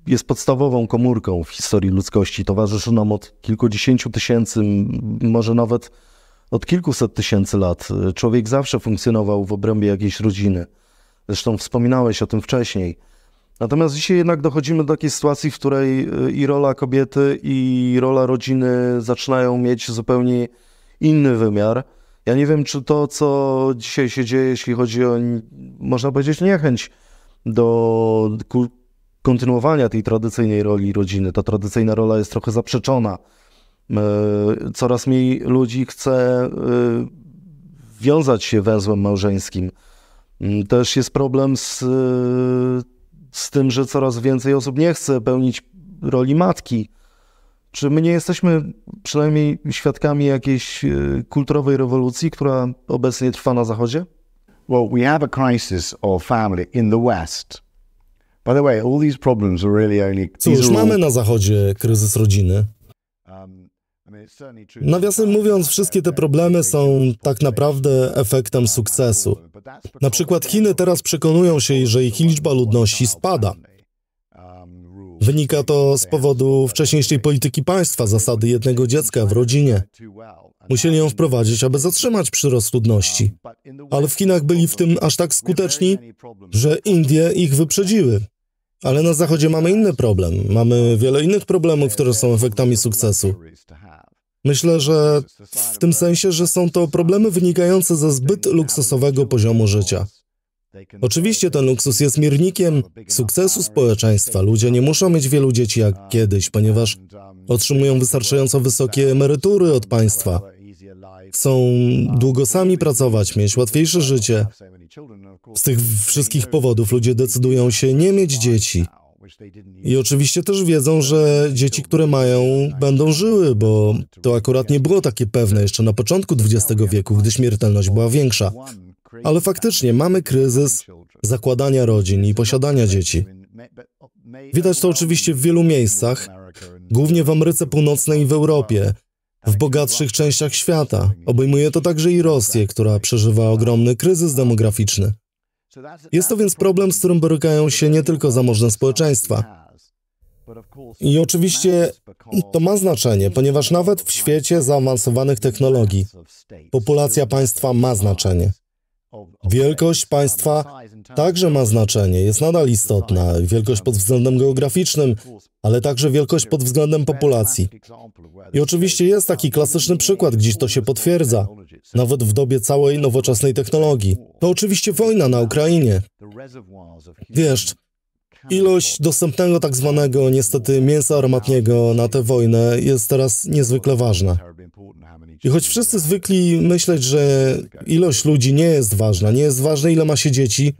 A: jest podstawową komórką w historii ludzkości. Towarzyszy nam od kilkudziesięciu tysięcy, może nawet od kilkuset tysięcy lat. E, człowiek zawsze funkcjonował w obrębie jakiejś rodziny. Zresztą wspominałeś o tym wcześniej. Natomiast dzisiaj jednak dochodzimy do takiej sytuacji, w której e, i rola kobiety, i rola rodziny zaczynają mieć zupełnie inny wymiar. Ja nie wiem, czy to, co dzisiaj się dzieje, jeśli chodzi o, można powiedzieć, niechęć do kontynuowania tej tradycyjnej roli rodziny. Ta tradycyjna rola jest trochę zaprzeczona E, coraz mniej ludzi chce e, wiązać się węzłem małżeńskim. Mm, też jest problem z, e, z tym, że coraz więcej osób nie chce pełnić roli matki. Czy my nie jesteśmy przynajmniej świadkami jakiejś kulturowej rewolucji, która obecnie trwa na Zachodzie?
B: Well, we have a crisis of family in the West. By the way, all these problems are really only. Cóż, mamy
A: na Zachodzie kryzys rodziny. Nawiasem mówiąc, wszystkie te problemy są tak naprawdę efektem sukcesu. Na przykład Chiny teraz przekonują się, że ich liczba ludności spada. Wynika to z powodu wcześniejszej polityki państwa, zasady jednego dziecka w rodzinie. Musieli ją wprowadzić, aby zatrzymać przyrost ludności. Ale w Chinach byli w tym aż tak skuteczni, że Indie ich wyprzedziły. Ale na Zachodzie mamy inny problem. Mamy wiele innych problemów, które są efektami sukcesu. Myślę, że w tym sensie, że są to problemy wynikające ze zbyt luksusowego poziomu życia. Oczywiście ten luksus jest miernikiem sukcesu społeczeństwa. Ludzie nie muszą mieć wielu dzieci jak kiedyś, ponieważ otrzymują wystarczająco wysokie emerytury od państwa. Chcą długo sami pracować, mieć łatwiejsze życie. Z tych wszystkich powodów ludzie decydują się nie mieć dzieci. I oczywiście też wiedzą, że dzieci, które mają, będą żyły, bo to akurat nie było takie pewne jeszcze na początku XX wieku, gdy śmiertelność była większa. Ale faktycznie mamy kryzys zakładania rodzin i posiadania dzieci. Widać to oczywiście w wielu miejscach, głównie w Ameryce Północnej i w Europie, w bogatszych częściach świata. Obejmuje to także i Rosję, która przeżywa ogromny kryzys demograficzny. Jest to więc problem, z którym borykają się nie tylko zamożne społeczeństwa. I oczywiście to ma znaczenie, ponieważ nawet w świecie zaawansowanych technologii populacja państwa ma znaczenie. Wielkość państwa także ma znaczenie, jest nadal istotna. Wielkość pod względem geograficznym, ale także wielkość pod względem populacji. I oczywiście jest taki klasyczny przykład, gdzieś to się potwierdza, nawet w dobie całej nowoczesnej technologii. To oczywiście wojna na Ukrainie. Wiesz, ilość dostępnego tak zwanego niestety mięsa armatniego na tę wojnę jest teraz niezwykle ważna. I choć wszyscy zwykli myśleć, że ilość ludzi nie jest ważna, nie jest ważne ile ma się dzieci,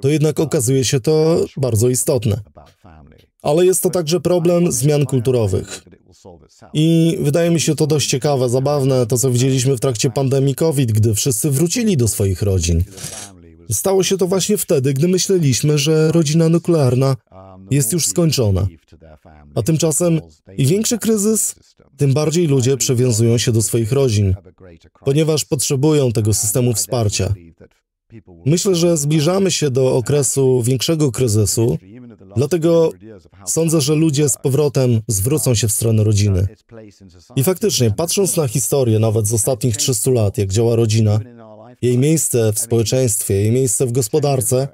A: to jednak okazuje się to bardzo istotne. Ale jest to także problem zmian kulturowych. I wydaje mi się to dość ciekawe, zabawne, to co widzieliśmy w trakcie pandemii COVID, gdy wszyscy wrócili do swoich rodzin. Stało się to właśnie wtedy, gdy myśleliśmy, że rodzina nuklearna jest już skończona. A tymczasem i większy kryzys, tym bardziej ludzie przywiązują się do swoich rodzin, ponieważ potrzebują tego systemu wsparcia. Myślę, że zbliżamy się do okresu większego kryzysu, dlatego sądzę, że ludzie z powrotem zwrócą się w stronę rodziny. I faktycznie, patrząc na historię nawet z ostatnich 300 lat, jak działa rodzina, jej miejsce w społeczeństwie, jej miejsce w gospodarce,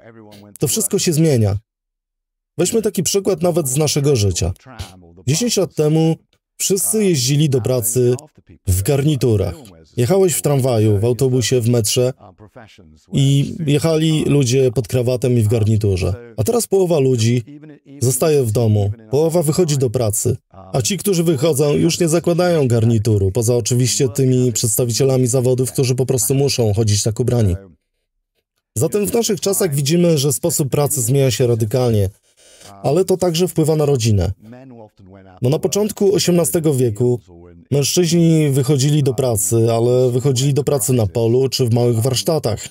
A: to wszystko się zmienia. Weźmy taki przykład nawet z naszego życia. 10 lat temu Wszyscy jeździli do pracy w garniturach. Jechałeś w tramwaju, w autobusie, w metrze i jechali ludzie pod krawatem i w garniturze. A teraz połowa ludzi zostaje w domu, połowa wychodzi do pracy, a ci, którzy wychodzą, już nie zakładają garnituru, poza oczywiście tymi przedstawicielami zawodów, którzy po prostu muszą chodzić tak ubrani. Zatem w naszych czasach widzimy, że sposób pracy zmienia się radykalnie ale to także wpływa na rodzinę. No na początku XVIII wieku mężczyźni wychodzili do pracy, ale wychodzili do pracy na polu czy w małych warsztatach.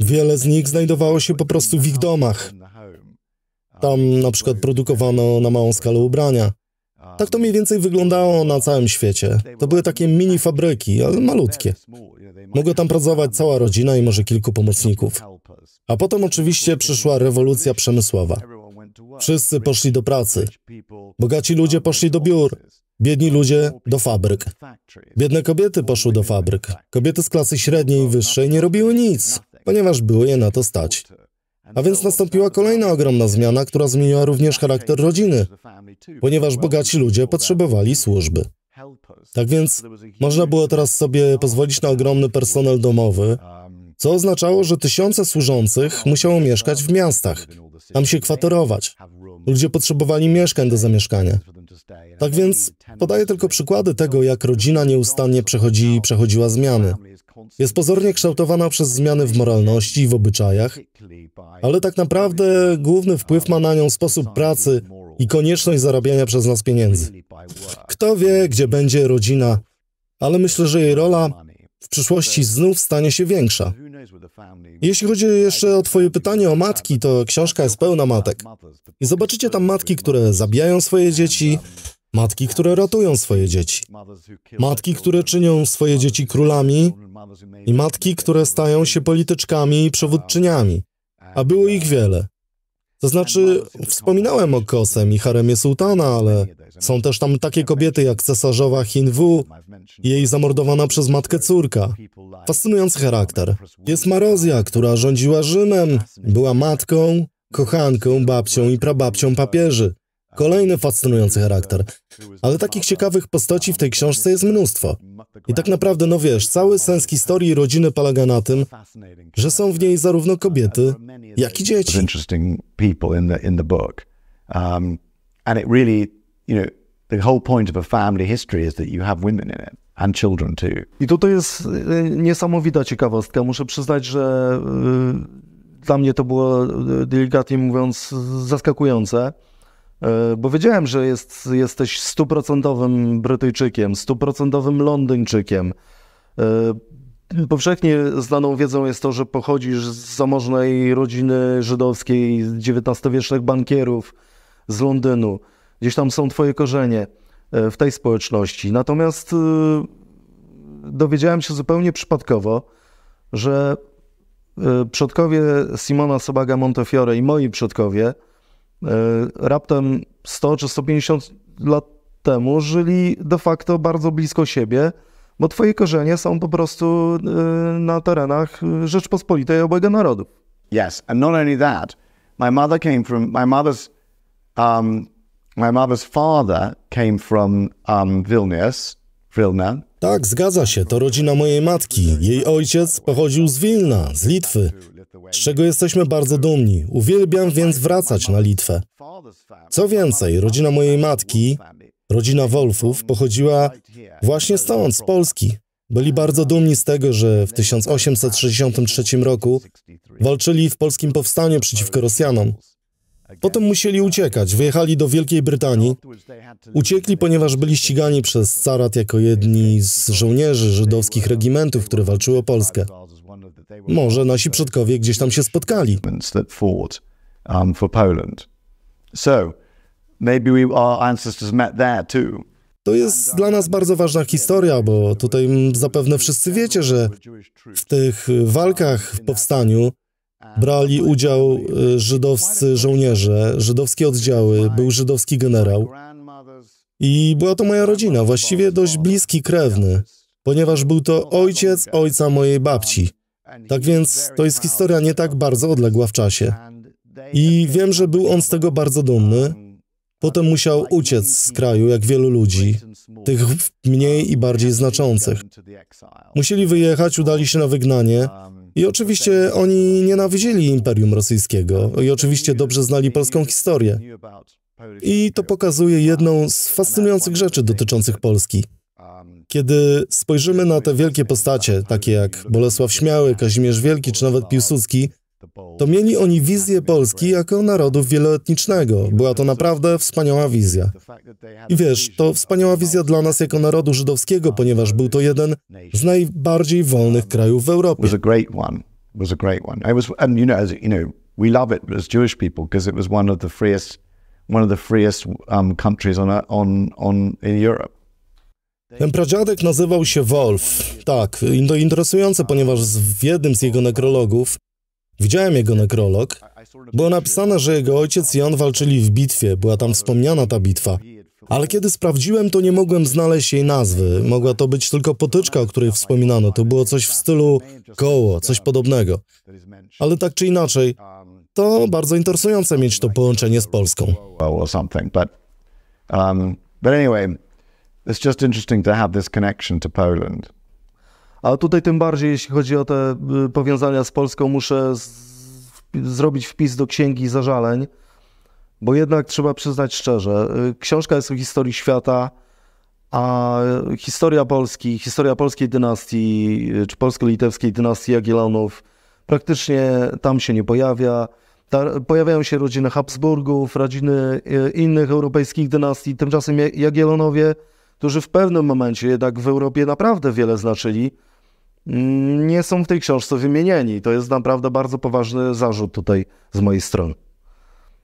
A: Wiele z nich znajdowało się po prostu w ich domach. Tam na przykład produkowano na małą skalę ubrania. Tak to mniej więcej wyglądało na całym świecie. To były takie mini fabryki, ale malutkie. Mogła tam pracować cała rodzina i może kilku pomocników. A potem oczywiście przyszła rewolucja przemysłowa. Wszyscy poszli do pracy. Bogaci ludzie poszli do biur, biedni ludzie do fabryk. Biedne kobiety poszły do fabryk. Kobiety z klasy średniej i wyższej nie robiły nic, ponieważ były je na to stać. A więc no nastąpiła kolejna ogromna zmiana, która zmieniła również charakter rodziny, ponieważ bogaci ludzie potrzebowali służby. Tak więc można było teraz sobie pozwolić na ogromny personel domowy, um, co oznaczało, że tysiące służących musiało mieszkać w miastach, tam się kwaterować. Ludzie potrzebowali mieszkań do zamieszkania. Tak więc podaję tylko przykłady tego, jak rodzina nieustannie przechodzi i przechodziła zmiany. Jest pozornie kształtowana przez zmiany w moralności i w obyczajach, ale tak naprawdę główny wpływ ma na nią sposób pracy i konieczność zarabiania przez nas pieniędzy. Kto wie, gdzie będzie rodzina, ale myślę, że jej rola w przyszłości znów stanie się większa. Jeśli chodzi jeszcze o Twoje pytanie o matki, to książka jest pełna matek. I zobaczycie tam matki, które zabijają swoje dzieci, matki, które ratują swoje dzieci, matki, które czynią swoje dzieci królami i matki, które stają się polityczkami i przewódczyniami. A było ich wiele. To znaczy, wspominałem o Kosem i haremie sułtana, ale są też tam takie kobiety jak cesarzowa Hin Wu, jej zamordowana przez matkę córka. Fascynujący charakter. Jest Marozja, która rządziła Rzymem, była matką, kochanką, babcią i prababcią papieży. Kolejny fascynujący charakter. Ale takich ciekawych postaci w tej książce jest mnóstwo. I tak naprawdę, no wiesz, cały sens historii rodziny polega na tym, że są w niej zarówno kobiety,
B: jak i dzieci. Um,
A: I tutaj jest y, niesamowita ciekawostka. Muszę przyznać, że y, dla mnie to było y, delikatnie mówiąc zaskakujące. E, bo wiedziałem, że jest, jesteś stuprocentowym Brytyjczykiem, stuprocentowym Londyńczykiem. E, powszechnie znaną wiedzą jest to, że pochodzisz z zamożnej rodziny żydowskiej, XIX-wiecznych bankierów z Londynu. Gdzieś tam są twoje korzenie e, w tej społeczności. Natomiast dowiedziałem się zupełnie przypadkowo, że przodkowie Simona Sobaga Montefiore i moi przodkowie E, raptem 100 czy 150 lat temu żyli de facto bardzo blisko siebie, bo twoje korzenie są po prostu e, na terenach Rzeczpospolitej obojga narodów.
B: Yes, and not only that, my mother came from my mother's um, my mother's father came from um, Vilnius, Vilna. Tak,
A: zgadza się, to rodzina mojej matki. Jej ojciec pochodził z Wilna, z Litwy z czego jesteśmy bardzo dumni. Uwielbiam więc wracać na Litwę. Co więcej, rodzina mojej matki, rodzina Wolfów, pochodziła właśnie stąd, z Polski. Byli bardzo dumni z tego, że w 1863 roku walczyli w polskim powstaniu przeciwko Rosjanom. Potem musieli uciekać, wyjechali do Wielkiej Brytanii. Uciekli, ponieważ byli ścigani przez carat jako jedni z żołnierzy żydowskich regimentów, które walczyło Polskę. Może nasi przodkowie gdzieś tam się spotkali. Um, to jest dla nas bardzo ważna historia, bo tutaj zapewne wszyscy wiecie, że w tych walkach w powstaniu brali udział y, żydowscy żołnierze, żydowskie oddziały, był żydowski generał. I była to moja rodzina, właściwie dość bliski krewny, ponieważ był to ojciec ojca mojej babci. Tak więc to jest historia nie tak bardzo odległa w czasie. I wiem, że był on z tego bardzo dumny. Um, Potem musiał uciec z kraju, jak wielu ludzi, tych mniej i bardziej znaczących. Musieli wyjechać, udali się na wygnanie. Um, I oczywiście oni nienawidzili Imperium Rosyjskiego i oczywiście dobrze znali polską historię. I to pokazuje jedną z fascynujących rzeczy dotyczących Polski. Kiedy spojrzymy na te wielkie postacie, takie jak Bolesław Śmiały, Kazimierz Wielki czy nawet Piłsudski, to mieli oni wizję Polski jako narodu wieloetnicznego. Była to naprawdę wspaniała wizja. I wiesz, to wspaniała wizja dla nas jako narodu żydowskiego, ponieważ był to jeden z najbardziej wolnych krajów w Europie. I
B: we love it as Jewish people because it was one of the freest, one of the freest um, countries on on on in Europe.
A: Ten Pradziadek nazywał się Wolf. Tak, to interesujące, ponieważ w jednym z jego nekrologów, widziałem jego nekrolog, było napisane, że jego ojciec i on walczyli w bitwie, była tam wspomniana ta bitwa. Ale kiedy sprawdziłem, to nie mogłem znaleźć jej nazwy. Mogła to być tylko potyczka, o której wspominano. To było coś w stylu koło, coś podobnego. Ale tak czy inaczej, to bardzo interesujące mieć to połączenie z Polską.
B: Um, but anyway, It's just interesting to have this connection to
A: Poland. A tutaj tym bardziej, jeśli chodzi o te y, powiązania z Polską, muszę zrobić wpis do Księgi Zażaleń, bo jednak trzeba przyznać szczerze, y, książka jest o historii świata, a historia Polski, historia polskiej dynastii, y, czy polsko-litewskiej dynastii Jagiellonów praktycznie tam się nie pojawia. Ta, pojawiają się rodziny Habsburgów, rodziny innych europejskich dynastii, tymczasem Jagiellonowie którzy w pewnym momencie jednak w Europie naprawdę wiele znaczyli, mm, nie są w tej książce wymienieni. To jest naprawdę bardzo poważny zarzut tutaj z mojej strony.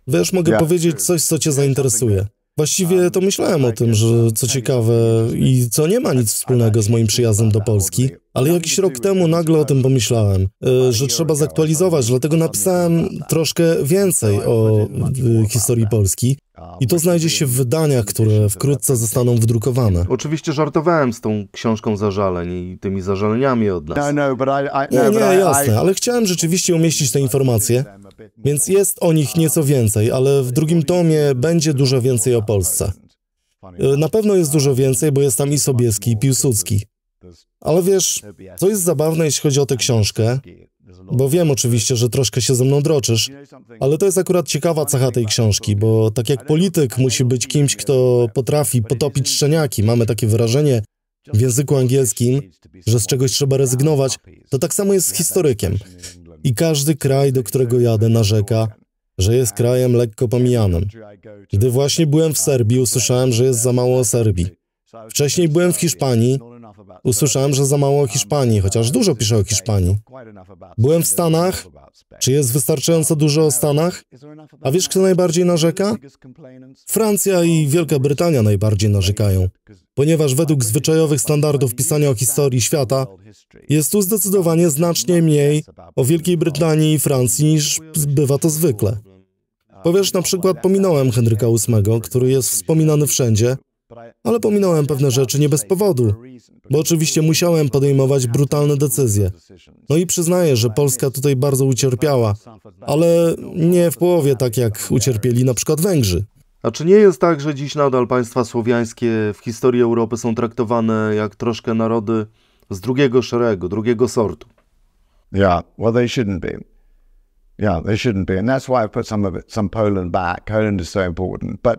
A: Wiesz, mogę powiedzieć coś, co cię zainteresuje. Właściwie to myślałem o tym, że co ciekawe i co nie ma nic wspólnego z moim przyjazdem do Polski, ale jakiś rok temu nagle o tym pomyślałem, e, że trzeba zaktualizować, dlatego napisałem troszkę więcej o e, historii Polski. I to znajdzie się w wydaniach, które wkrótce zostaną wydrukowane. Oczywiście żartowałem z tą książką zażaleń i tymi zażaleniami od nas. No, no, no, nie, nie, jasne, ale chciałem rzeczywiście umieścić te informacje, więc jest o nich nieco więcej, ale w drugim tomie będzie dużo więcej o Polsce. Y, na pewno jest dużo więcej, bo jest tam i Sobieski, i Piłsudski. Ale wiesz, co jest zabawne, jeśli chodzi o tę książkę, bo wiem oczywiście, że troszkę się ze mną droczysz, ale to jest akurat ciekawa cecha tej książki, bo tak jak polityk musi być kimś, kto potrafi potopić szczeniaki, mamy takie wyrażenie w języku angielskim, że z czegoś trzeba rezygnować, to tak samo jest z historykiem. I każdy kraj, do którego jadę, narzeka, że jest krajem lekko pomijanym. Gdy właśnie byłem w Serbii, usłyszałem, że jest za mało o Serbii. Wcześniej byłem w Hiszpanii Usłyszałem, że za mało o Hiszpanii, chociaż dużo pisze o Hiszpanii. Byłem w Stanach. Czy jest wystarczająco dużo o Stanach? A wiesz, kto najbardziej narzeka? Francja i Wielka Brytania najbardziej narzekają, ponieważ według zwyczajowych standardów pisania o historii świata jest tu zdecydowanie znacznie mniej o Wielkiej Brytanii i Francji niż bywa to zwykle. Powiesz na przykład, pominąłem Henryka VIII, który jest wspominany wszędzie, ale pominąłem pewne rzeczy nie bez powodu, bo oczywiście musiałem podejmować brutalne decyzje. No i przyznaję, że Polska tutaj bardzo ucierpiała, ale nie w połowie tak jak ucierpieli na przykład Węgrzy. A czy nie jest tak, że dziś nadal państwa słowiańskie w historii Europy są traktowane jak troszkę narody z drugiego szeregu, drugiego sortu?
B: Yeah, well they shouldn't be. Yeah, they shouldn't be. And that's why I put some of it, some Poland back. Poland is so important. But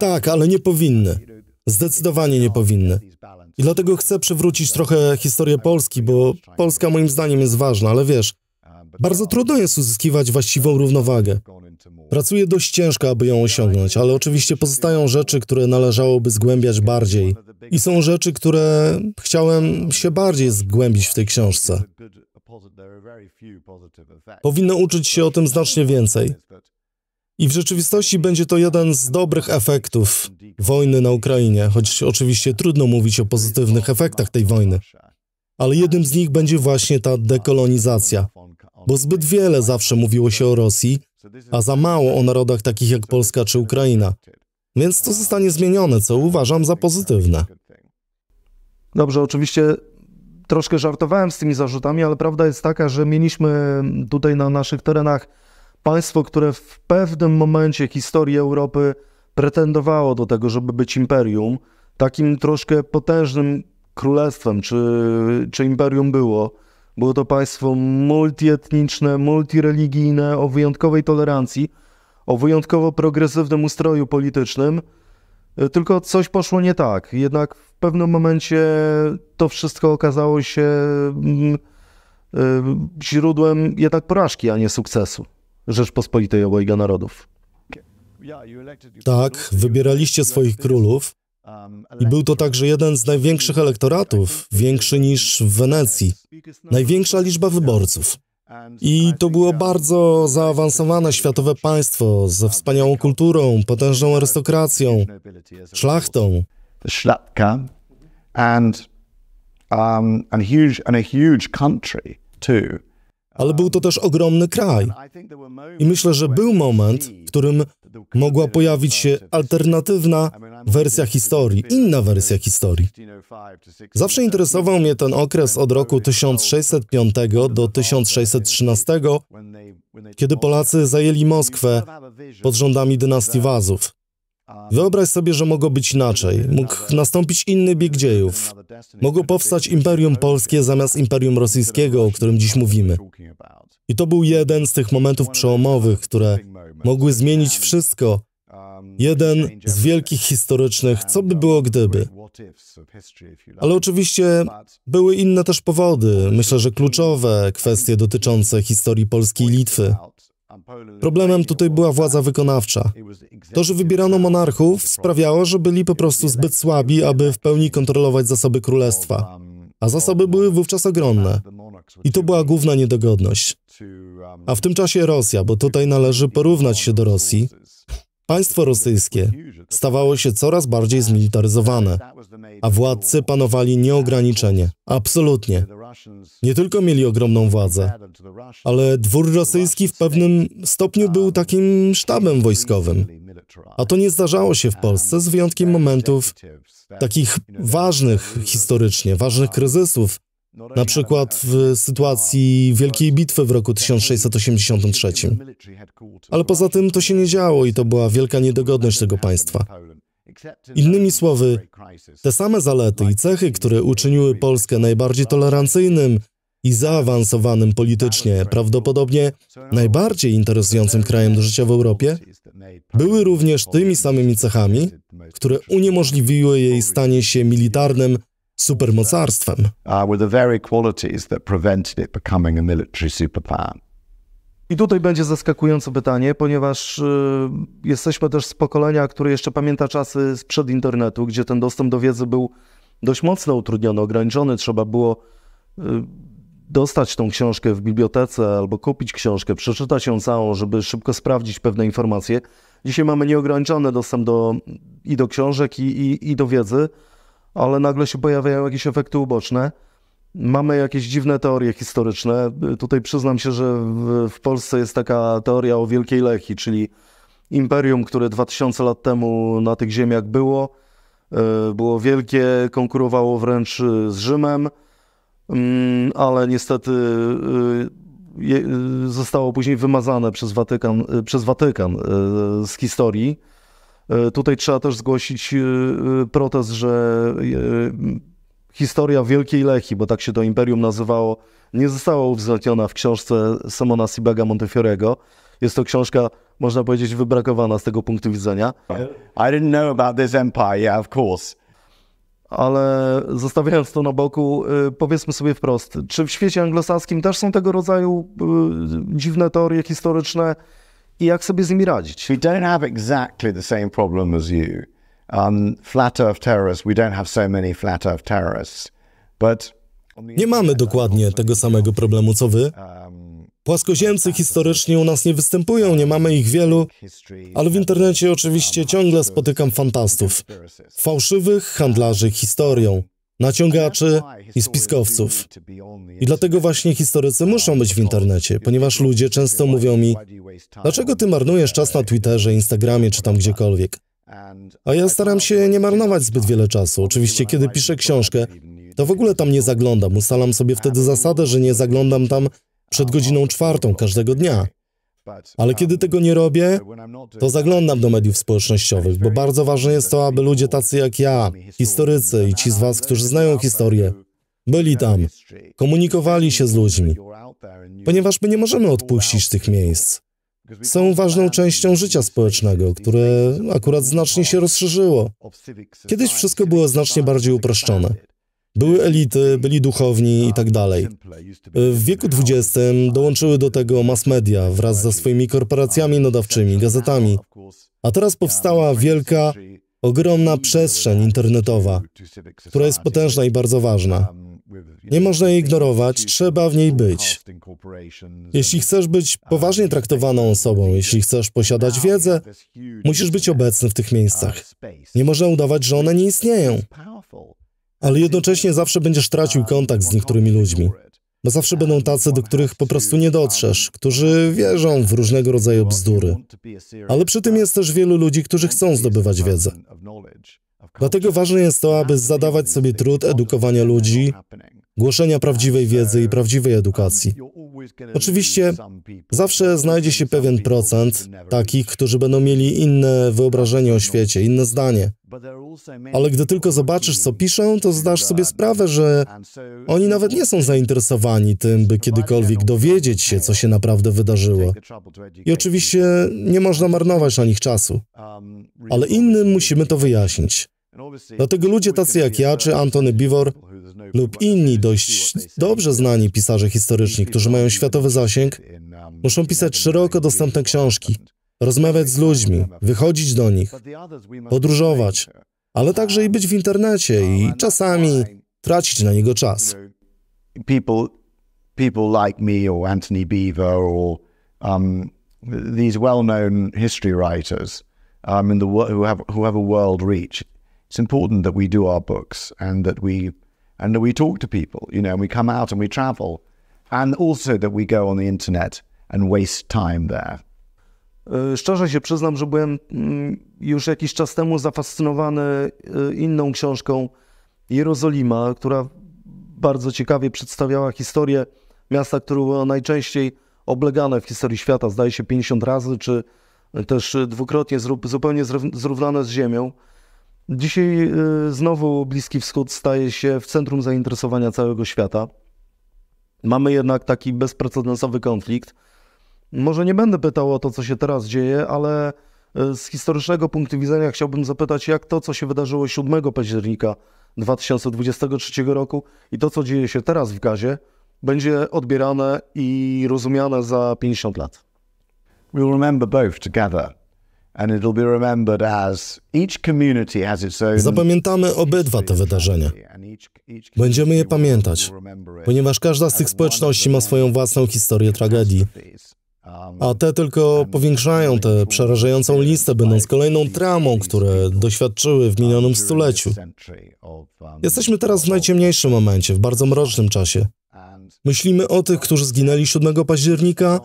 A: tak, ale nie powinny. Zdecydowanie nie powinny. I dlatego chcę przywrócić trochę historię Polski, bo Polska moim zdaniem jest ważna, ale wiesz, bardzo trudno jest uzyskiwać właściwą równowagę. Pracuję dość ciężko, aby ją osiągnąć, ale oczywiście pozostają rzeczy, które należałoby zgłębiać bardziej. I są rzeczy, które chciałem się bardziej zgłębić w tej książce. Powinno uczyć się o tym znacznie więcej. I w rzeczywistości będzie to jeden z dobrych efektów wojny na Ukrainie, choć oczywiście trudno mówić o pozytywnych efektach tej wojny. Ale jednym z nich będzie właśnie ta dekolonizacja, bo zbyt wiele zawsze mówiło się o Rosji, a za mało o narodach takich jak Polska czy Ukraina. Więc to zostanie zmienione, co uważam za pozytywne. Dobrze, oczywiście troszkę żartowałem z tymi zarzutami, ale prawda jest taka, że mieliśmy tutaj na naszych terenach Państwo, które w pewnym momencie historii Europy pretendowało do tego, żeby być imperium, takim troszkę potężnym królestwem czy, czy imperium było. Było to państwo multietniczne, multireligijne, o wyjątkowej tolerancji, o wyjątkowo progresywnym ustroju politycznym. E, tylko coś poszło nie tak. Jednak w pewnym momencie to wszystko okazało się mm, e, źródłem jednak porażki, a nie sukcesu. Rzeczpospolitej Obojga Narodów. Tak, wybieraliście swoich królów i był to także jeden z największych elektoratów, większy niż w Wenecji. Największa liczba wyborców. I to było bardzo zaawansowane światowe państwo ze wspaniałą kulturą, potężną arystokracją, szlachtą. Szlachtka and um and huge and a huge country too. Ale był to też ogromny kraj. I myślę, że był moment, w którym mogła pojawić się alternatywna wersja historii, inna wersja historii. Zawsze interesował mnie ten okres od roku 1605 do 1613, kiedy Polacy zajęli Moskwę pod rządami dynastii Wazów. Wyobraź sobie, że mogło być inaczej. Mógł nastąpić inny bieg dziejów. Mogło powstać Imperium Polskie zamiast Imperium Rosyjskiego, o którym dziś mówimy. I to był jeden z tych momentów przełomowych, które mogły zmienić wszystko. Jeden z wielkich historycznych, co by było gdyby. Ale oczywiście były inne też powody, myślę, że kluczowe kwestie dotyczące historii Polski i Litwy. Problemem tutaj była władza wykonawcza. To, że wybierano monarchów, sprawiało, że byli po prostu zbyt słabi, aby w pełni kontrolować zasoby królestwa. A zasoby były wówczas ogromne. I to była główna niedogodność. A w tym czasie Rosja, bo tutaj należy porównać się do Rosji, państwo rosyjskie stawało się coraz bardziej zmilitaryzowane, a władcy panowali nieograniczenie. Absolutnie. Nie tylko mieli ogromną władzę, ale dwór rosyjski w pewnym stopniu był takim sztabem wojskowym. A to nie zdarzało się w Polsce z wyjątkiem momentów takich ważnych historycznie, ważnych kryzysów, na przykład w sytuacji Wielkiej Bitwy w roku 1683. Ale poza tym to się nie działo i to była wielka niedogodność tego państwa. Innymi słowy, te same zalety i cechy, które uczyniły Polskę najbardziej tolerancyjnym i zaawansowanym politycznie, prawdopodobnie najbardziej interesującym krajem do życia w Europie, były również tymi samymi cechami, które uniemożliwiły jej stanie się militarnym supermocarstwem. I tutaj będzie zaskakujące pytanie, ponieważ y, jesteśmy też z pokolenia, które jeszcze pamięta czasy sprzed internetu, gdzie ten dostęp do wiedzy był dość mocno utrudniony, ograniczony. Trzeba było y, dostać tą książkę w bibliotece albo kupić książkę, przeczytać ją całą, żeby szybko sprawdzić pewne informacje. Dzisiaj mamy nieograniczony dostęp do, i do książek, i, i, i do wiedzy, ale nagle się pojawiają jakieś efekty uboczne. Mamy jakieś dziwne teorie historyczne. Tutaj przyznam się, że w, w Polsce jest taka teoria o Wielkiej Lechi, czyli imperium, które 2000 lat temu na tych ziemiach było, e, było wielkie, konkurowało wręcz e, z Rzymem, mm, ale niestety e, zostało później wymazane przez Watykan, przez Watykan z historii. Tutaj trzeba też zgłosić protest, że historia Wielkiej Lechi, bo tak się to imperium nazywało, nie została uwzględniona w książce Simona Sibaga Montefiorego. Jest to książka, można powiedzieć, wybrakowana z tego punktu widzenia. I didn't know about this empire, yeah, of course. Ale zostawiając to na boku, y, powiedzmy sobie wprost, czy w świecie anglosaskim też są tego rodzaju y, dziwne teorie historyczne i jak sobie z nimi radzić? We don't have exactly the same
B: problem as you. Um, flat Earth terrorists, we don't have so many flat Earth terrorists,
A: but nie mamy dokładnie tego samego problemu co wy. Um, Płaskoziemcy historycznie u nas nie występują, nie mamy ich wielu, ale w internecie oczywiście ciągle spotykam fantastów, fałszywych handlarzy historią, naciągaczy i spiskowców. I dlatego właśnie historycy muszą być w internecie, ponieważ ludzie często mówią mi, dlaczego ty marnujesz czas na Twitterze, Instagramie czy tam gdziekolwiek? A ja staram się nie marnować zbyt wiele czasu. Oczywiście, kiedy piszę książkę, to w ogóle tam nie zaglądam. Ustalam sobie wtedy zasadę, że nie zaglądam tam przed godziną czwartą każdego dnia. Ale kiedy um, tego nie robię, to zaglądam do mediów społecznościowych, bo bardzo ważne jest to, aby ludzie tacy jak ja, historycy i ci z Was, którzy znają historię, byli tam, komunikowali się z ludźmi, ponieważ my nie możemy odpuścić tych miejsc są ważną częścią życia społecznego, które akurat znacznie się rozszerzyło. Kiedyś wszystko było znacznie bardziej uproszczone. Były elity, byli duchowni i tak dalej. W wieku XX dołączyły do tego mass media wraz ze swoimi korporacjami nadawczymi, gazetami. A teraz powstała wielka, ogromna przestrzeń internetowa, która jest potężna i bardzo ważna. Nie można jej ignorować, trzeba w niej być. Jeśli chcesz być poważnie traktowaną osobą, jeśli chcesz posiadać wiedzę, musisz być obecny w tych miejscach. Nie można udawać, że one nie istnieją. Ale jednocześnie zawsze będziesz tracił kontakt z niektórymi ludźmi. Bo zawsze będą tacy, do których po prostu nie dotrzesz, którzy wierzą w różnego rodzaju bzdury. Ale przy tym jest też wielu ludzi, którzy chcą zdobywać wiedzę. Dlatego ważne jest to, aby zadawać sobie trud edukowania ludzi, głoszenia prawdziwej wiedzy i prawdziwej edukacji. Oczywiście zawsze znajdzie się pewien procent takich, którzy będą mieli inne wyobrażenie o świecie, inne zdanie. Ale gdy tylko zobaczysz, co piszą, to zdasz sobie sprawę, że oni nawet nie są zainteresowani tym, by kiedykolwiek dowiedzieć się, co się naprawdę wydarzyło. I oczywiście nie można marnować na nich czasu. Ale innym musimy to wyjaśnić. Dlatego ludzie tacy jak ja uh, czy Antony Bivor no lub inni dość dobrze znani pisarze historyczni, którzy mają światowy zasięg, um, muszą pisać szeroko dostępne książki, rozmawiać z ludźmi, wychodzić do nich, podróżować, ale także i być w internecie um, i czasami tracić na niego czas.
B: People like me or Anthony Beaver or um, these well-known history writers who have a world reach it's important that we do our books and that we and that we talk to people, you know, and we come out and we travel, and also that we go on the internet and waste time there.
A: E, szczerze się przyznam, że byłem mm, już jakiś czas temu zafascynowany e, inną książką Jerozolima, która bardzo ciekawie przedstawiała historię miasta, które było najczęściej oblegane w historii świata, zdaje się 50 razy, czy e, też dwukrotnie zupełnie zrównane z ziemią. Dzisiaj y, znowu Bliski Wschód staje się w centrum zainteresowania całego świata. Mamy jednak taki bezprecedensowy konflikt. Może nie będę pytał o to, co się teraz dzieje, ale y, z historycznego punktu widzenia chciałbym zapytać, jak to, co się wydarzyło 7 października 2023 roku i to, co dzieje się teraz w gazie, będzie odbierane i rozumiane za 50 lat.
B: We'll remember both together.
A: Zapamiętamy obydwa te wydarzenia. Będziemy je pamiętać, ponieważ każda z tych społeczności ma swoją własną historię tragedii. Um, A te tylko powiększają tę przerażającą listę, będąc kolejną traumą, które doświadczyły w minionym stuleciu. Um, Jesteśmy teraz w najciemniejszym momencie, w bardzo mrocznym czasie. Myślimy o tych, którzy zginęli 7 października,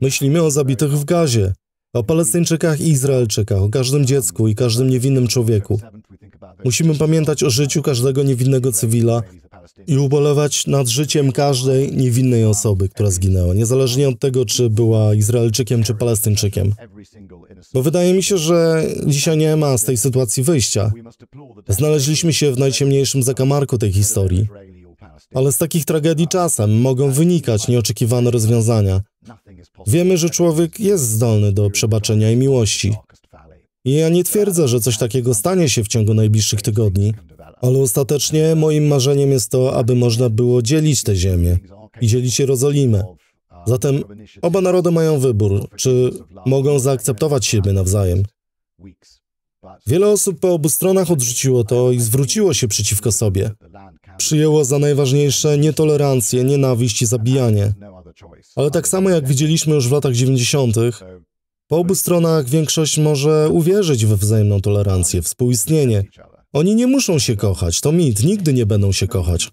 A: myślimy o zabitych w gazie, o Palestyńczykach i Izraelczykach, o każdym dziecku i każdym niewinnym człowieku. Musimy pamiętać o życiu każdego niewinnego cywila i ubolewać nad życiem każdej niewinnej osoby, która zginęła, niezależnie od tego, czy była Izraelczykiem czy Palestyńczykiem. Bo wydaje mi się, że dzisiaj nie ma z tej sytuacji wyjścia. Znaleźliśmy się w najciemniejszym zakamarku tej historii ale z takich tragedii czasem mogą wynikać nieoczekiwane rozwiązania. Wiemy, że człowiek jest zdolny do przebaczenia i miłości. I ja nie twierdzę, że coś takiego stanie się w ciągu najbliższych tygodni, ale ostatecznie moim marzeniem jest to, aby można było dzielić tę ziemię i dzielić Jerozolimę. Zatem oba narody mają wybór, czy mogą zaakceptować siebie nawzajem. Wiele osób po obu stronach odrzuciło to i zwróciło się przeciwko sobie. Przyjęło za najważniejsze nietolerancję, nienawiść i zabijanie. Ale tak samo jak widzieliśmy już w latach 90., po obu stronach większość może uwierzyć we wzajemną tolerancję, współistnienie. Oni nie muszą się kochać, to mit, nigdy nie będą się kochać,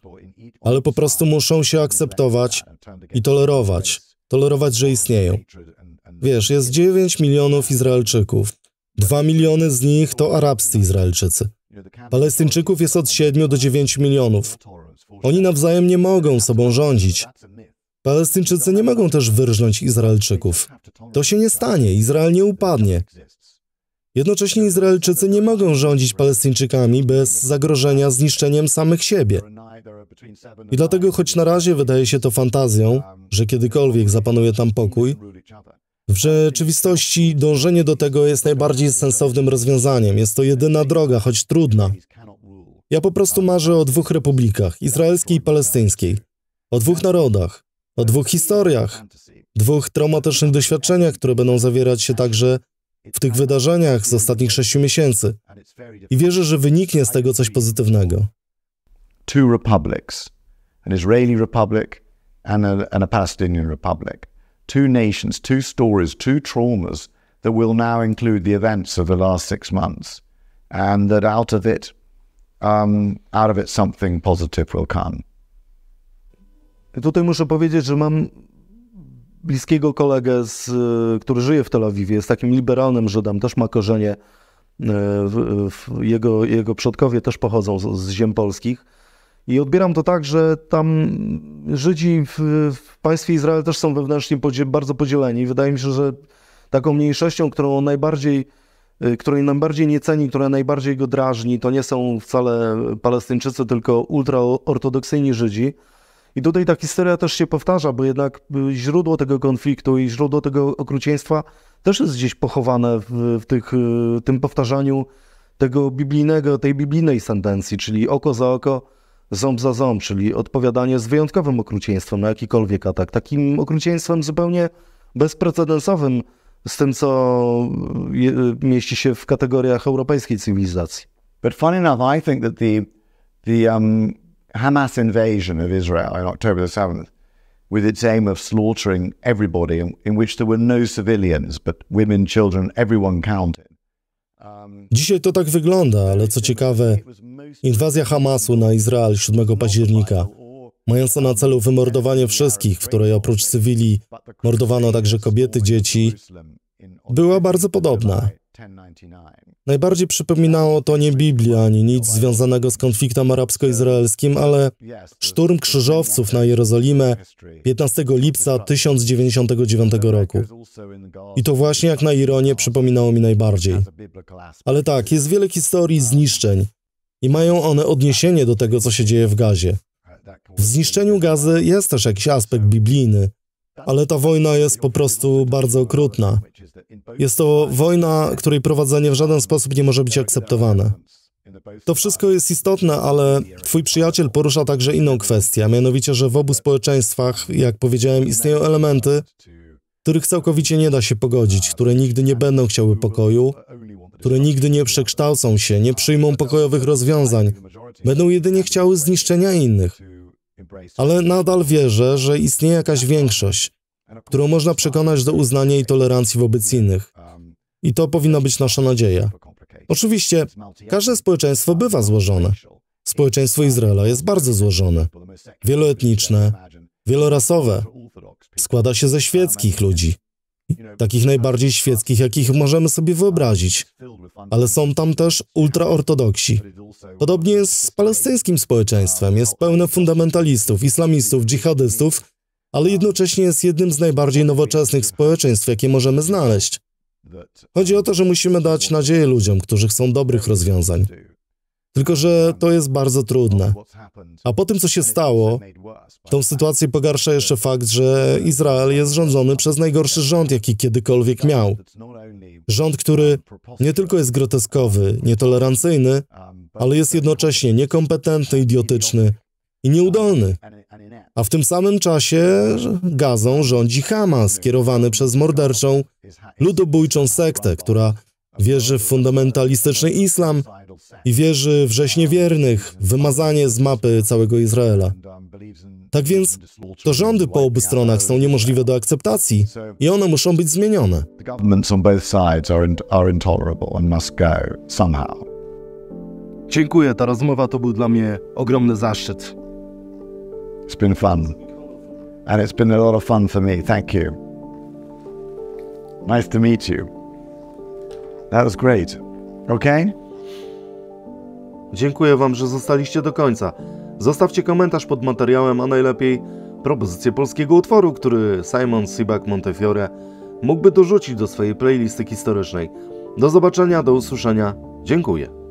A: ale po prostu muszą się akceptować i tolerować, tolerować, że istnieją. Wiesz, jest 9 milionów Izraelczyków. 2 miliony z nich to arabscy Izraelczycy. Palestyńczyków jest od 7 do 9 milionów. Oni nawzajem nie mogą sobą rządzić. Palestyńczycy nie mogą też wyrżnąć Izraelczyków. To się nie stanie, Izrael nie upadnie. Jednocześnie Izraelczycy nie mogą rządzić Palestyńczykami bez zagrożenia zniszczeniem samych siebie. I dlatego, choć na razie wydaje się to fantazją, że kiedykolwiek zapanuje tam pokój, w rzeczywistości dążenie do tego jest najbardziej sensownym rozwiązaniem. Jest to jedyna droga, choć trudna. Ja po prostu marzę o dwóch republikach, izraelskiej i palestyńskiej. O dwóch narodach, o dwóch historiach, dwóch traumatycznych doświadczeniach, które będą zawierać się także w tych wydarzeniach z ostatnich sześciu miesięcy. I wierzę, że wyniknie z tego coś pozytywnego. Two
B: republics, an Israeli republic and a, and a Palestinian republic two nations, two stories, two traumas that will now include the events of the last six months, and that out of it, um, out of it, something positive will
A: come. Tutaj muszę powiedzieć, że mam bliskiego kolegę, z, e, który żyje w Tel Awiwie, jest takim liberalnym Żydem, też ma korzenie, e, w, w, jego, jego przodkowie też pochodzą z, z ziem polskich i odbieram to tak, że tam Żydzi w, w państwie Izrael też są wewnętrznie podzie bardzo podzieleni. Wydaje mi się, że taką mniejszością, którą najbardziej, y, której najbardziej nie ceni, która najbardziej go drażni, to nie są wcale Palestyńczycy, tylko ultraortodoksyjni Żydzi. I tutaj ta historia też się powtarza, bo jednak y, źródło tego konfliktu i źródło tego okrucieństwa też jest gdzieś pochowane w, w tych, w y, tym powtarzaniu tego biblijnego, tej biblijnej sentencji, czyli oko za oko, ząb za ząb, czyli odpowiadanie z wyjątkowym okrucieństwem na jakikolwiek atak. Takim okrucieństwem zupełnie bezprecedensowym z tym, co je, mieści się w kategoriach europejskiej cywilizacji. But funny enough, I think that the, the um, Hamas
B: invasion of Israel on October the 7th, with its aim of slaughtering everybody, in, in which there were no civilians, but women, children, everyone counted.
A: Um, Dzisiaj to tak wygląda, ale co ciekawe, Inwazja Hamasu na Izrael 7 października, mająca na celu wymordowanie wszystkich, w której oprócz cywili mordowano także kobiety, dzieci, była bardzo podobna. Najbardziej przypominało to nie Biblię, ani nic związanego z konfliktem arabsko-izraelskim, ale szturm krzyżowców na Jerozolimę 15 lipca 1099 roku. I to właśnie jak na ironię przypominało mi najbardziej. Ale tak, jest wiele historii zniszczeń, i mają one odniesienie do tego, co się dzieje w gazie. W zniszczeniu gazy jest też jakiś aspekt biblijny, ale ta wojna jest po prostu bardzo okrutna. Jest to wojna, której prowadzenie w żaden sposób nie może być akceptowane. To wszystko jest istotne, ale twój przyjaciel porusza także inną kwestię, a mianowicie, że w obu społeczeństwach, jak powiedziałem, istnieją elementy, których całkowicie nie da się pogodzić, które nigdy nie będą chciały pokoju, które nigdy nie przekształcą się, nie przyjmą pokojowych rozwiązań, będą jedynie chciały zniszczenia innych. Ale nadal wierzę, że istnieje jakaś większość, którą można przekonać do uznania i tolerancji wobec innych. I to powinna być nasza nadzieja. Oczywiście, każde społeczeństwo bywa złożone. Społeczeństwo Izraela jest bardzo złożone, wieloetniczne, wielorasowe, składa się ze świeckich ludzi, takich najbardziej świeckich, jakich możemy sobie wyobrazić, ale są tam też ultraortodoksi. Podobnie jest z palestyńskim społeczeństwem, jest pełne fundamentalistów, islamistów, dżihadystów, ale jednocześnie jest jednym z najbardziej nowoczesnych społeczeństw, jakie możemy znaleźć. Chodzi o to, że musimy dać nadzieję ludziom, którzy chcą dobrych rozwiązań. Tylko, że to jest bardzo trudne. A po tym, co się stało, tą sytuację pogarsza jeszcze fakt, że Izrael jest rządzony przez najgorszy rząd, jaki kiedykolwiek miał. Rząd, który nie tylko jest groteskowy, nietolerancyjny, ale jest jednocześnie niekompetentny, idiotyczny i nieudolny. A w tym samym czasie Gazą rządzi Hamas, kierowany przez morderczą, ludobójczą sektę, która Wierzy w fundamentalistyczny islam i wierzy w rzeźnie wiernych, wymazanie z mapy całego Izraela. Tak więc to rządy po obu stronach są niemożliwe do akceptacji i one muszą być zmienione. Dziękuję, ta rozmowa to był dla mnie ogromny zaszczyt.
B: It's been fun. And it's been a lot of fun for me. Thank you.
A: Nice to meet you. That was great. Okay? Dziękuję Wam, że zostaliście do końca. Zostawcie komentarz pod materiałem, a najlepiej propozycję polskiego utworu, który Simon Sibak Montefiore mógłby dorzucić do swojej playlisty historycznej. Do zobaczenia, do usłyszenia. Dziękuję.